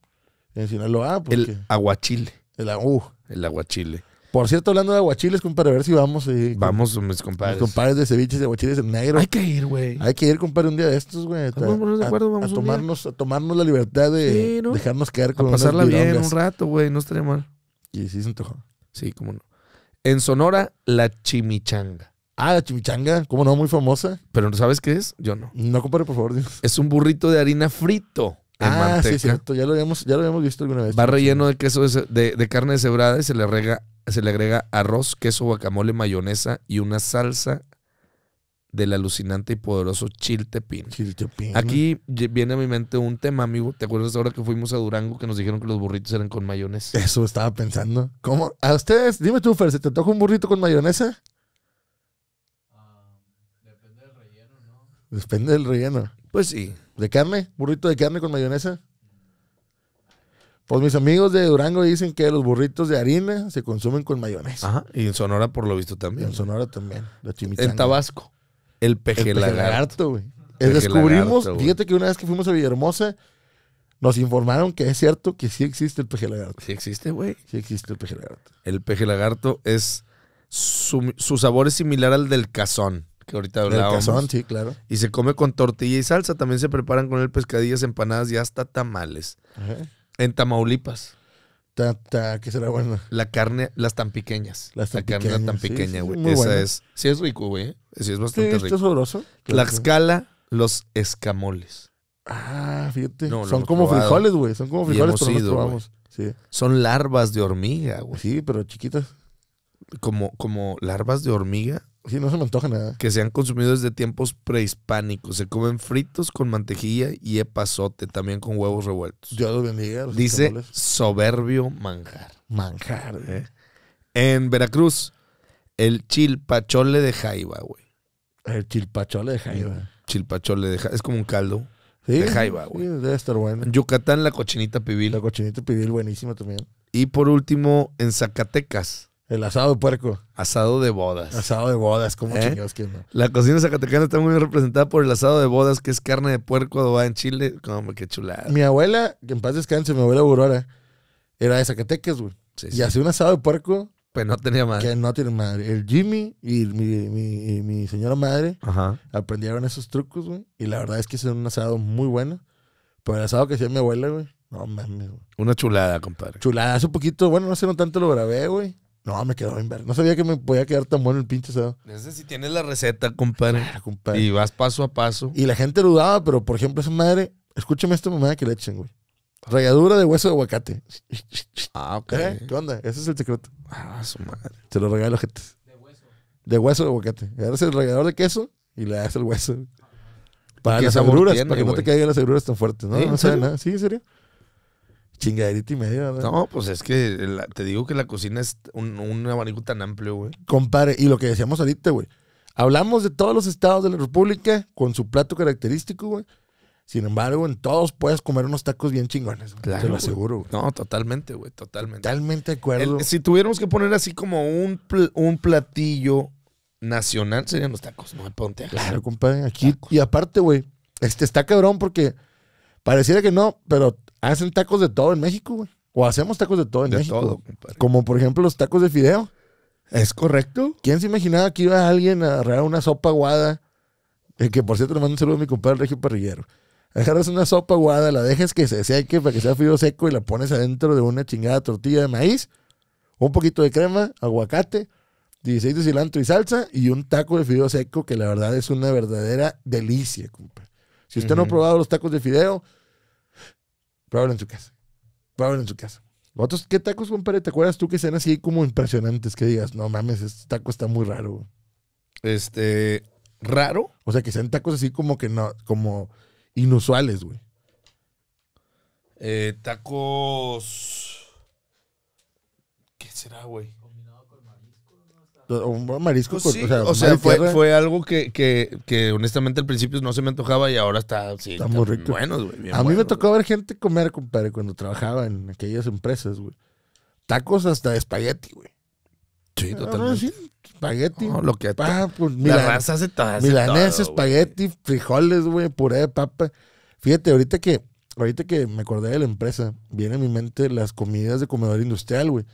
En Sinaloa, porque... el aguachile. El, ah, uh, el aguachile. Por cierto, hablando de aguachiles, compadre, a ver si vamos. Eh, vamos, mis compadres. Mis compadres de ceviches y aguachiles en negro. Hay que ir, güey. Hay que ir, compadre, un día de estos, güey. Vamos, de acuerdo, vamos a, tomarnos, tomarnos la libertad de dejarnos caer con a pasarla bien un rato, güey. No estaría mal. Y sí se antojó. Sí, cómo no. En Sonora, la chimichanga. Ah, la chimichanga, cómo no, muy famosa. Pero ¿sabes qué es? Yo no. No, compadre, por favor. Dios. Es un burrito de harina frito. En ah, sí, cierto. Ya lo habíamos, ya lo habíamos visto alguna vez. Va relleno de queso de, de, de carne deshebrada y se le rega se le agrega arroz, queso, guacamole, mayonesa y una salsa del alucinante y poderoso chiltepín. Chiltepín. Aquí viene a mi mente un tema, amigo. ¿Te acuerdas ahora que fuimos a Durango que nos dijeron que los burritos eran con mayonesa? Eso estaba pensando. ¿Cómo? ¿A ustedes? Dime tú, Fer, ¿se te toca un burrito con mayonesa? Ah, depende del relleno, ¿no? Depende del relleno. Pues sí. ¿De carne? ¿Burrito de carne con mayonesa? Pues mis amigos de Durango dicen que los burritos de harina se consumen con mayonesa. Ajá. Y en Sonora, por lo visto, también. en Sonora también. El En Tabasco. El pejelagarto. güey. Eh, descubrimos, fíjate que una vez que fuimos a Villahermosa, nos informaron que es cierto que sí existe el Lagarto. Sí existe, güey. Sí existe el pejelagarto. El pejelagarto es. Su, sabor es similar al del cazón que ahorita hablábamos. El cazón, sí, claro. Y se come con tortilla y salsa. También se preparan con él pescadillas, empanadas y hasta tamales. Ajá. En Tamaulipas. Ta, ta, ¿Qué será bueno? La carne, las tan pequeñas. la carne tan pequeña, güey. Esa es. Sí, es rico, güey. ¿eh? Sí, es bastante rico. Está sabroso. La escala, los escamoles. Ah, fíjate. son, como frijoles, son como frijoles, güey. Son como frijoles, pero ido, probamos. Sí. Son larvas de hormiga, güey. Sí, pero chiquitas. Como, como larvas de hormiga, Sí, no se me antoja nada. Que se han consumido desde tiempos prehispánicos. Se comen fritos con mantequilla y epazote, también con huevos revueltos. Dios bendiga. Dice soberbio manjar. Manjar, eh. Eh. En Veracruz, el chilpachole de jaiba, güey. El chilpachole de jaiba. Chilpachole de jaiba. Es como un caldo. de jaiba, güey. Sí, debe estar bueno. En Yucatán, la cochinita pibil. La cochinita pibil, buenísima también. Y por último, en Zacatecas, el asado de puerco. Asado de bodas. Asado de bodas, como ¿Eh? chingados que no? La cocina zacatecana está muy bien representada por el asado de bodas, que es carne de puerco adobada en chile. Como que chulada. Mi abuela, que en paz descanse, mi abuela Aurora, era de Zacatecas, güey. y hacía un asado de puerco. Pues no tenía madre. Que no tiene madre. El Jimmy y mi, mi, mi señora madre aprendieron esos trucos, güey. Y la verdad es que es un asado muy bueno. Pero el asado que hacía mi abuela, güey. No mames, güey. Una chulada, compadre. Chulada. Hace un poquito, bueno, no sé, no tanto lo grabé, güey. No, me quedó bien No sabía que me podía quedar tan bueno el pinche asado. Ese si tienes la receta, compadre. Y vas paso a paso. Y la gente dudaba, pero por ejemplo, esa madre, escúchame esto, mamá, que le echen, güey. Rayadura de hueso de aguacate. Ah, ok. ¿Eh? ¿Qué onda? Ese es el secreto. Ah, su madre. Te lo regalo, gente. De hueso. De hueso de aguacate. haces el rallador de queso y le das el hueso. Para las agruras, para que no te caigan las agruras tan fuertes, ¿no? No nada. Sí, en serio. Chingadita y media, ¿verdad? No, pues es que te digo que la cocina es un, abanico tan amplio, güey. Compadre, y lo que decíamos ahorita, güey. Hablamos de todos los estados de la República con su plato característico, güey. Sin embargo, en todos puedes comer unos tacos bien chingones. te lo aseguro. Güey. No, totalmente, güey, totalmente. Totalmente de acuerdo. si tuviéramos que poner así como un, platillo nacional, serían los tacos, ¿no? Ponte Claro, compadre. Aquí, y aparte, güey, este está cabrón porque Pareciera que no, pero hacen tacos de todo en México, güey. O hacemos tacos de todo en de México. Todo, como por ejemplo los tacos de fideo. ¿Es correcto? ¿Quién se imaginaba que iba alguien a agarrar una sopa guada? Eh, que por cierto le mando un saludo a mi compadre Regio Parrillero. Agarras una sopa guada, la dejes que se seque para que sea frío seco y la pones adentro de una chingada tortilla de maíz, un poquito de crema, aguacate, 16 de cilantro y salsa y un taco de fideo seco que la verdad es una verdadera delicia, compadre. Si usted no ha probado los tacos de fideo, Pruébalo en su casa. Pruébalo en su casa. ¿qué tacos, compadre? ¿Te acuerdas tú que sean así como impresionantes? Que digas, no mames, este taco está muy raro. Este, ¿raro? O sea, que sean tacos así como que no, como inusuales, güey. Eh, tacos... ¿Qué será, güey? Pues o sea, fue, algo que, que, que, honestamente al principio no se me antojaba y ahora está, sí, muy rico. güey, a mí me tocó ver gente comer, compadre, cuando trabajaba en aquellas empresas, güey. Tacos hasta espagueti, güey. Sí, ah, totalmente. espagueti. lo que pa, pues, espagueti, frijoles, güey, puré de papa. Fíjate, ahorita que ahorita que me acordé de la empresa, viene a mi mente las comidas de comedor industrial, güey.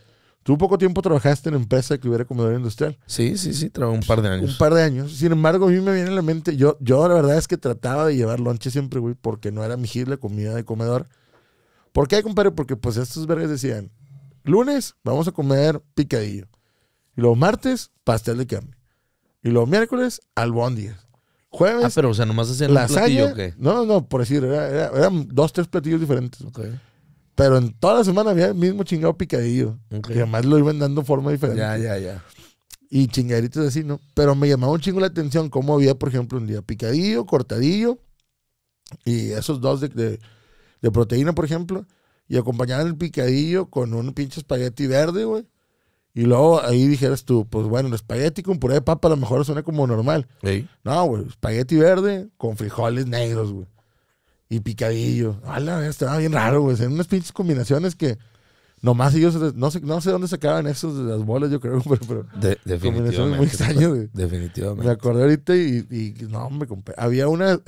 Tú poco tiempo trabajaste en empresa que hubiera comedor industrial. Sí, sí, sí, trabajé un par de años. Un par de años. Sin embargo, a mí me viene a la mente, yo, yo la verdad es que trataba de llevar lonche siempre, güey, porque no era mi la comida de comedor. ¿Por qué, compadre? Porque pues estos vergas decían, lunes vamos a comer picadillo. Y los martes, pastel de carne. Y los miércoles, albóndigas. Jueves. Ah, pero o sea, nomás hacían No, no, por decir, eran dos, tres platillos diferentes. Pero en toda la semana había el mismo chingado picadillo. Y además lo iban dando forma diferente. Ya, ya, ya. Y chingaditos así, ¿no? Pero me llamaba un chingo la atención cómo había, por ejemplo, un día picadillo, cortadillo. Y esos dos de, de, de proteína, por ejemplo. Y acompañaban el picadillo con un pinche espagueti verde, güey. Y luego ahí dijeras tú, pues bueno, el espagueti con puré de papa a lo mejor suena como normal. ¿Sí? No, güey, espagueti verde con frijoles negros, güey y picadillo. Ala, estaba bien raro, güey. en unas pinches combinaciones que nomás ellos, no sé, no sé dónde sacaban esos de las bolas, yo creo, *laughs* pero, pero de, definitivamente. muy extrañas, Definitivamente. Me acordé ahorita y, no, hombre, había una,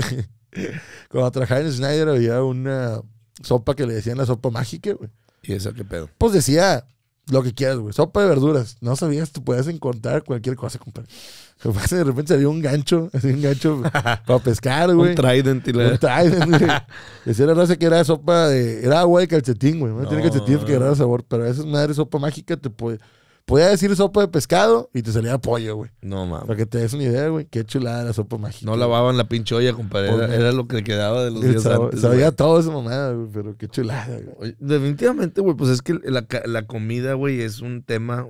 *laughs* cuando trabajaba en Snyder había una sopa que le decían la sopa mágica, güey. ¿Y esa qué pedo? Pues decía lo que quieras, güey. Sopa de verduras. No sabías, tú puedes encontrar cualquier cosa, compadre de repente salió un gancho, *laughs* así un gancho para pescar, güey. *laughs* un trident tío. Un trident, güey. *laughs* Decía la raza que era sopa de... Era agua de calcetín, güey. No, tiene calcetín que de sabor, pero a veces madre sopa mágica te puede... Podía decir sopa de pescado y te salía pollo, güey. No mames. Para que te des una idea, güey. Qué chulada la sopa mágica. No lavaban la pinche olla, compadre. Era, lo que quedaba de los días antes. Sabía todo esa mamada, güey. Pero qué chulada, güey. Definitivamente, güey, pues es que la, la comida, güey, es un tema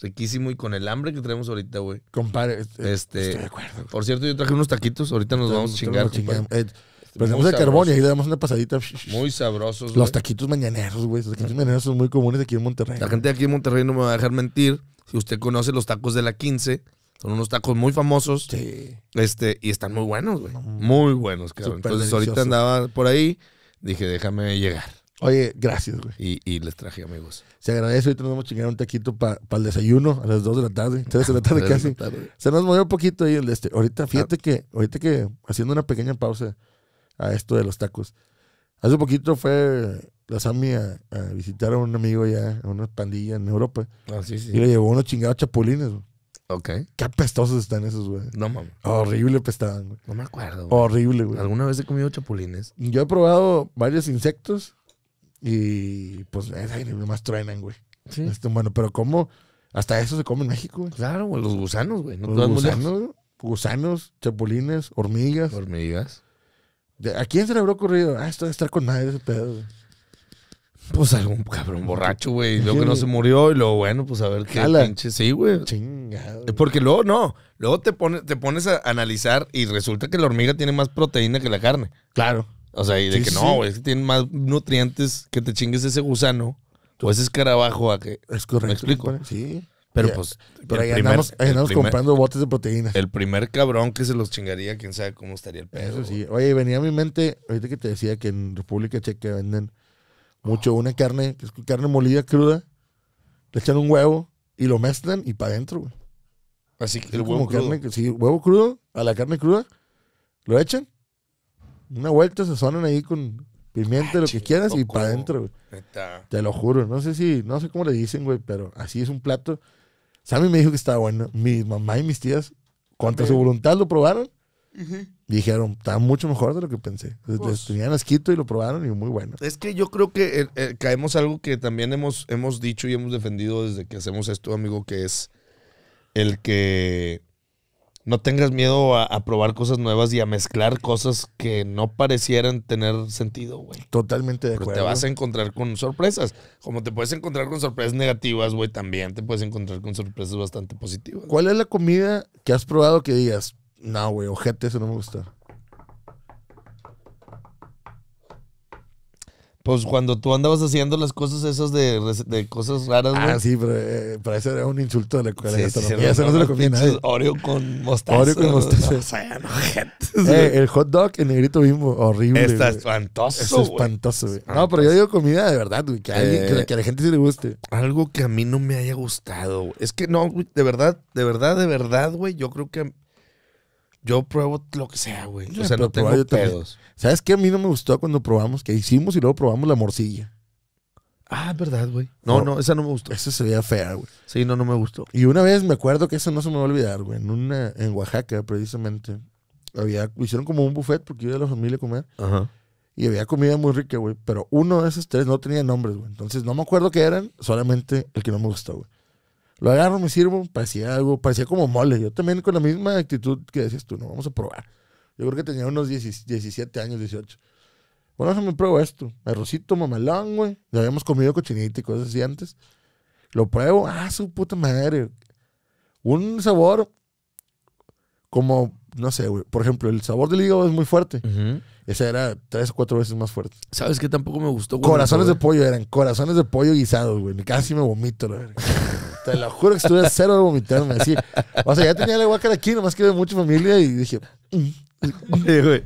riquísimo y con el hambre que tenemos ahorita, güey. Compadre, eh, este, estoy de acuerdo. Por cierto, yo traje unos taquitos, ahorita nos vamos a chingar. Eh, este, prendemos el carbón y ahí le damos una pasadita. Muy sabrosos. Los taquitos mañaneros, güey. Los taquitos mañaneros son muy comunes aquí en Monterrey. La gente de aquí en Monterrey no me va a dejar mentir. Si usted conoce los tacos de la 15, son unos tacos muy famosos. Sí. Este, y están muy buenos, güey. Muy buenos, cabrón. Entonces, ahorita andaba por ahí, dije, déjame llegar. Oye, gracias, güey. Y, les traje amigos. Se agradece. Ahorita nos vamos a chingar un taquito para el desayuno a las 2 de la tarde, 3 de la tarde *laughs* casi. Se nos movió un poquito ahí el este. Ahorita, ah. fíjate que, ahorita que haciendo una pequeña pausa a esto de los tacos. Hace poquito fue la Sami a, visitar a un amigo ya, a una pandilla en Europa. Ah, sí, sí. Y le llevó unos chingados chapulines, güey. Ok. Qué apestosos están esos, güey. No mames. Horrible pestaban, güey. No me acuerdo. Horrible, güey. ¿Alguna vez he comido chapulines? Yo he probado varios insectos. Y pues, ahí más truenan, güey. Este, bueno, pero ¿cómo? Hasta eso se come en México, güey. Claro, güey, los gusanos, güey. ¿no? Los gusanos, gusanos, chapulines, hormigas. Hormigas. ¿A quién se le habrá ocurrido? Ah, esto de estar con nadie ese pedo, Pues algún cabrón borracho, güey. Luego que no se murió y luego, bueno, pues a ver qué pinche. Sí, güey. Chingado. Eh, porque luego no. Luego te, pones, te pones a analizar y resulta que la hormiga tiene más proteína que la carne. Claro. O sea, y de que no, güey, que tienen más nutrientes que te chingues ese gusano o ese escarabajo a que. Es correcto. ¿Me explico? Sí. Pero pues. Pero ahí, andamos, comprando botes de proteínas El primer cabrón que se los chingaría, quién sabe cómo estaría el peso. Eso sí. Oye, venía a mi mente, ahorita que te decía que en República Checa venden mucho una carne, que es carne molida cruda, le echan un huevo y lo mezclan y para adentro, Así que el huevo Carne, sí, huevo crudo a la carne cruda, lo echan una vuelta, se sonan ahí con pimienta, lo que quieras, y para adentro, güey. Te lo juro. No sé si, no sé cómo le dicen, güey, pero así es un plato. Sammy me dijo que estaba bueno. Mi mamá y mis tías, contra su voluntad, lo probaron. Dijeron, está mucho mejor de lo que pensé. Pues, Tenían asquito y lo probaron y muy bueno. Es que yo creo que eh, eh, caemos algo que también hemos, hemos dicho y hemos defendido desde que hacemos esto, amigo, que es el que no tengas miedo a, probar cosas nuevas y a mezclar cosas que no parecieran tener sentido, güey. Totalmente de acuerdo. Pero te vas a encontrar con sorpresas. Como te puedes encontrar con sorpresas negativas, güey, también te puedes encontrar con sorpresas bastante positivas. ¿Cuál es la comida que has probado que digas, no, güey, ojete, eso no me gusta? Pues cuando tú andabas haciendo las cosas esas de, de cosas raras, ah, güey. Ah, sí, pero, eh, para eso era un insulto de la escuela. Sí, sí, eso no, se lo comía nadie. Oreo con mostaza. Oreo con mostaza. o sea, no, gente. *laughs* Eh, el hot dog, en negrito mismo, horrible. Está espantoso, es espantoso, güey. No, pero yo digo comida de verdad, güey. Que, que, eh, que, a la gente sí le guste. Algo que a mí no me haya gustado, güey. Es que no, güey, de verdad, de verdad, de verdad, güey. Yo creo que... Yo pruebo lo que sea, güey. O sea, no tengo pedos. ¿Sabes qué? A mí no me gustó cuando probamos, que hicimos y luego probamos la morcilla. Ah, verdad, güey. No, no, esa no me gustó. Esa sería fea, güey. Sí, no, no me gustó. Y una vez me acuerdo que eso no se me va a olvidar, güey. En, una, en Oaxaca, precisamente. Había, hicieron como un buffet porque iba a la familia a comer. Ajá. Y había comida muy rica, güey. Pero uno de esos tres no tenía nombres, güey. Entonces no me acuerdo qué eran, solamente el que no me gustó, güey. Lo agarro, me sirvo, parecía algo, parecía como mole. Yo también con la misma actitud que decías tú, no, vamos a probar. Yo creo que tenía unos 17 años, 18. Bueno, me pruebo esto. Arrocito, mamalón, güey. Ya habíamos comido cochinita y cosas así antes. Lo pruebo, ah, su puta madre. Un sabor como, no sé, güey. Por ejemplo, el sabor del hígado es muy fuerte. Ese era tres o cuatro veces más fuerte. ¿Sabes qué? Tampoco me gustó. Corazones de pollo eran. Corazones de pollo guisados, güey. Casi me vomito, la verdad. *laughs* Te lo juro que estuve a cero de vomitarme. Así. O sea, ya tenía la guacara aquí, nomás que mucha familia y dije. Mm". güey.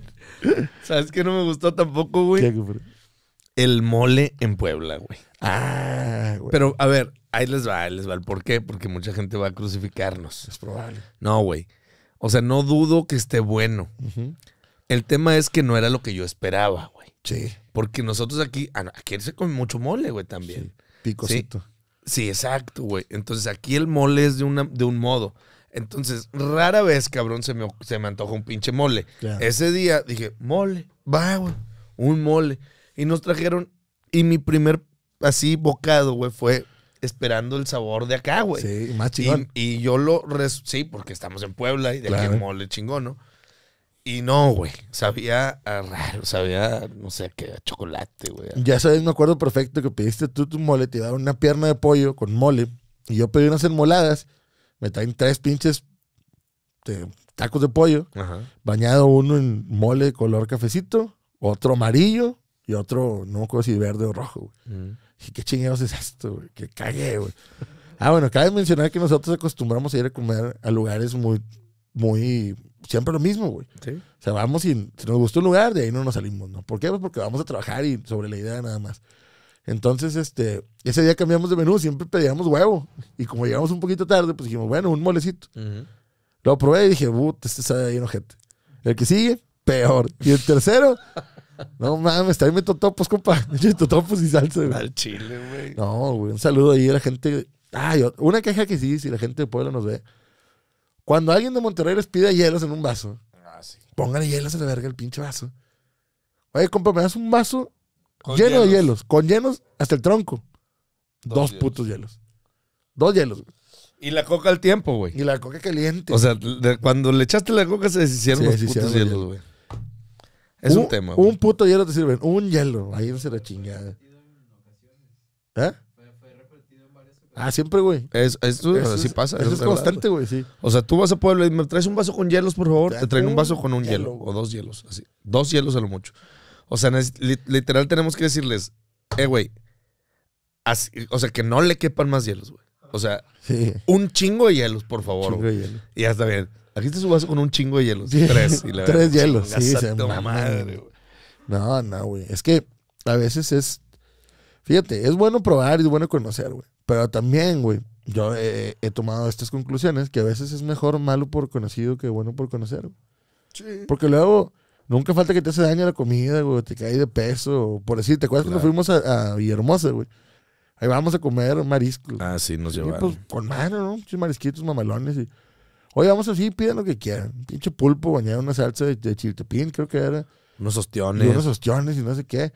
¿Sabes qué no me gustó tampoco, güey? El mole en Puebla, güey. Ah, güey. Pero a ver, ahí les va, ahí les va. ¿Por qué? Porque mucha gente va a crucificarnos. Es probable. No, güey. O sea, no dudo que esté bueno. El tema es que no era lo que yo esperaba, güey. Sí. Porque nosotros aquí, ah, aquí se come mucho mole, güey, también. Picosito. Sí, exacto, güey. Entonces aquí el mole es de, una, de un modo. Entonces, rara vez, cabrón, se me, se me antoja un pinche mole. Ese día dije, mole, va, güey, un mole. Y nos trajeron, y mi primer así bocado, güey, fue esperando el sabor de acá, güey. Sí, más chingón. Y, yo lo, res, sí, porque estamos en Puebla y de aquí mole chingón, ¿no? Y no, güey. Sabía raro, sabía, no sé, que chocolate, güey. Ya sabes, me acuerdo perfecto que pediste tú tu mole, te daban una pierna de pollo con mole. Y yo pedí unas enmoladas. Me traen tres pinches tacos de pollo. Bañado uno en mole de color cafecito, otro amarillo y otro, no me si verde o rojo, güey. Y mm. qué chingados es esto, güey. Que cagué, güey. ah, bueno, cabe mencionar que nosotros acostumbramos a ir a comer a lugares muy, muy siempre lo mismo, güey. O sea, vamos y si nos gustó un lugar, de ahí no nos salimos, ¿no? ¿Por qué? Pues porque vamos a trabajar y sobre la idea nada más. Entonces, este, ese día cambiamos de menú, siempre pedíamos huevo. Y como llegamos un poquito tarde, pues dijimos, bueno, un molecito. Lo probé y dije, but, este sabe bien ojete. El que sigue, peor. Y el tercero, *laughs* no mames, ahí meto totopos, compa. *laughs* totopos y salsa, güey. Al chile, güey. No, güey, un saludo ahí a la gente. Ah, una queja que sí, si la gente de Puebla nos ve cuando alguien de Monterrey les pide hielos en un vaso, ah, pongan hielos a la verga el pinche vaso. Oye, compa, me das un vaso lleno de hielos, con llenos hasta el tronco. Dos, putos hielos. Dos hielos. Y la coca al tiempo, güey. Y la coca caliente. O sea, cuando le echaste la coca se deshicieron los putos hielos, güey. Es un, tema. Güey. Un puto hielo te sirve. Un hielo. Ahí no se la chingada. ¿Eh? Ah, siempre, güey. Es, eso, sí pasa. Eso, es, constante, güey, sí. O sea, tú vas a pueblo y me traes un vaso con hielos, por favor. Te traen un vaso con un hielo, o dos hielos, así. Dos hielos a lo mucho. O sea, literal tenemos que decirles, eh, güey, o sea, que no le quepan más hielos, güey. O sea, un chingo de hielos, por favor. Chingo de Y ya está bien. Aquí está su vaso con un chingo de hielos. Tres. *laughs* Tres hielos, sí. Se madre, No, no, güey. Es que a veces es... Fíjate, es bueno probar y es bueno conocer, güey. Pero también, güey, yo eh, he, tomado estas conclusiones que a veces es mejor malo por conocido que bueno por conocer. Sí. Porque luego nunca falta que te hace daño la comida, güey, te cae de peso. por decir, ¿te acuerdas cuando fuimos a, a, güey? Ahí vamos a comer mariscos. Ah, sí, nos llevaron. Pues, con mano, ¿no? Muchos marisquitos mamalones y... Oye, vamos así, piden lo que quieran. Pinche pulpo bañado una salsa de, de chiltepín, creo que era. Unos ostiones. unos ostiones y no sé qué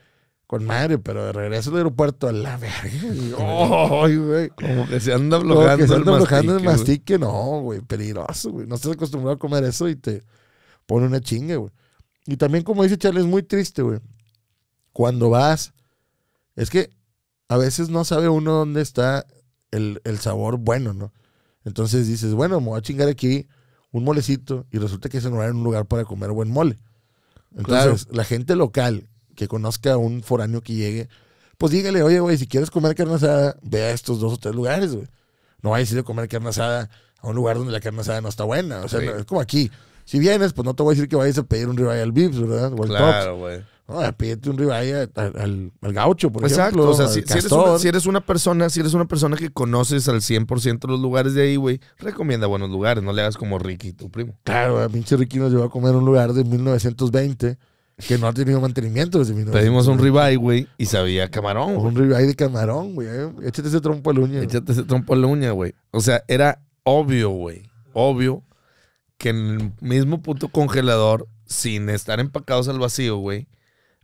con madre, pero de regreso al aeropuerto, a la verga. *laughs* Como que se anda bloqueando el mastique, el mastique. No, güey, peligroso, güey. No estás acostumbrado a comer eso y te pone una chinga, güey. Y también, como dice Charles, es muy triste, güey. Cuando vas, es que a veces no sabe uno dónde está el, sabor bueno, ¿no? Entonces dices, bueno, me voy a chingar aquí un molecito y resulta que se no era un lugar para comer buen mole. Entonces, la gente local que conozca a un foráneo que llegue, pues dígale, oye, güey, si quieres comer carne asada, ve a estos dos o tres lugares, güey. No vayas a ir a comer carne asada a un lugar donde la carne asada no está buena. O sea, es como aquí. Si vienes, pues no te voy a decir que vayas a pedir un ribeye al bibs, ¿verdad? claro, güey. No, pídete un ribeye al, gaucho, por ejemplo. Exacto. O sea, si, eres una, persona, si eres una persona que conoces al 100% los lugares de ahí, güey, recomienda buenos lugares. No le hagas como Ricky, tu primo. Claro, a pinche Ricky nos llevó a comer un lugar de 1920 que no ha tenido mantenimiento desde Pedimos un ribeye, güey, y sabía camarón. Un ribeye de camarón, güey. Eh, échate ese trompo a la uña. Échate ese trompo a uña, güey. O sea, era obvio, güey. Obvio que en el mismo puto congelador, sin estar empacados al vacío, güey,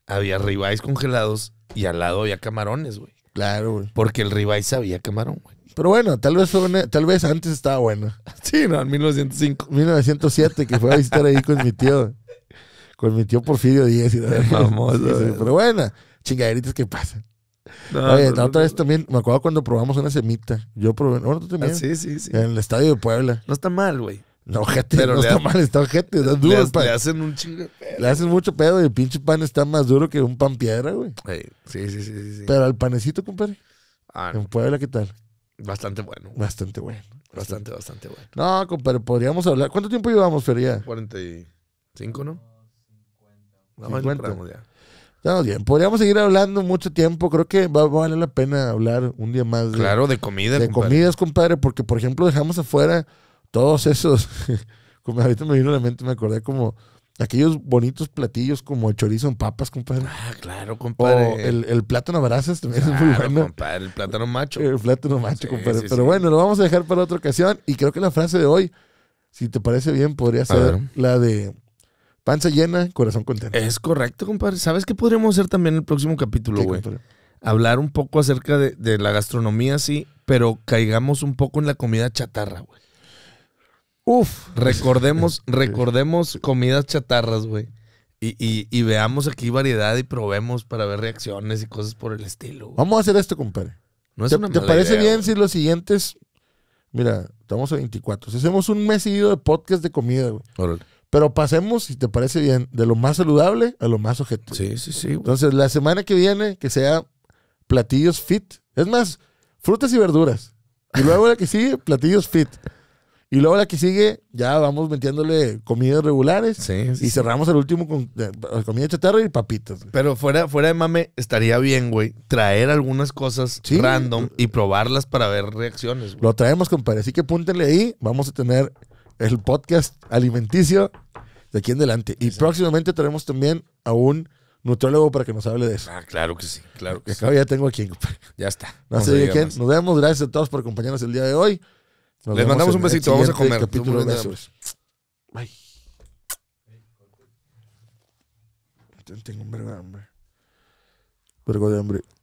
había ribeyes congelados y al lado había camarones, güey. Claro, güey. Porque el ribeye sabía camarón, güey. Pero bueno, tal vez, tal vez antes estaba bueno. *laughs* Sí, no, en 1905. 1907, que fue a visitar ahí con mi tío con mi tío Porfirio 10 Y la *laughs* famoso. Eh, pero bueno, chingaderitas que pasan. Oye, la otra vez también, me acuerdo cuando probamos una semita. Yo probé, bueno, tú también. Ah, sí, sí, sí. En el estadio de Puebla. No está mal, güey. No, gente, pero no está mal, está gente, está duro. Le, le hacen un chingo Le hacen mucho pedo y el pinche pan está más duro que un pan piedra, güey. Sí, sí, sí, sí, Pero al panecito, compadre. Ah, en Puebla, ¿qué tal? Bastante bueno. Bastante bueno. bastante, bastante bueno. No, compadre, podríamos hablar. ¿Cuánto tiempo llevamos, Feria? 45, ¿no? Estamos bien. Podríamos seguir hablando mucho tiempo. Creo que va, a valer la pena hablar un día más. De, claro, de comida. De comidas, compadre, porque por ejemplo dejamos afuera todos esos. *laughs* como ahorita me vino a la mente, me acordé como aquellos bonitos platillos como el chorizo en papas, compadre. Ah, claro, compadre. O el, plátano abrazas también es muy bueno. compadre, el plátano macho. El plátano macho, compadre. Pero bueno, lo vamos a dejar para otra ocasión. Y creo que la frase de hoy, si te parece bien, podría ser la de Panza llena, corazón contento. Es correcto, compadre. ¿Sabes qué podríamos hacer también en el próximo capítulo, güey? Hablar un poco acerca de, la gastronomía, sí, pero caigamos un poco en la comida chatarra, güey. Uf. Recordemos, *laughs* recordemos comidas chatarras, güey. Y, veamos aquí variedad y probemos para ver reacciones y cosas por el estilo. Vamos a hacer esto, compadre. No es ¿Te, una ¿Te, parece bien si los siguientes... Mira, estamos a 24. hacemos un mes seguido de podcast de comida, güey. Órale. Pero pasemos, si te parece bien, de lo más saludable a lo más objeto. Sí, sí, sí. Entonces, la semana que viene, que sea platillos fit. Es más, frutas y verduras. Y luego la que sigue, platillos fit. Y luego la que sigue, ya vamos metiéndole comidas regulares. Sí, y cerramos el último con comida chatarra y papitas. Pero fuera, fuera de mame, estaría bien, güey, traer algunas cosas random y probarlas para ver reacciones. Lo traemos, compadre. Así que apúntenle ahí. Vamos a tener el podcast alimenticio de aquí en adelante. Y próximamente tenemos también a un nutrólogo para que nos hable de eso. Ah, claro que sí, claro que ya tengo aquí Ya está. No sé quién. Nos vemos. Gracias a todos por acompañarnos el día de hoy. Les mandamos un besito. Vamos a comer. Capítulo de Bye. Tengo un verbo de hambre. Vergo de hambre.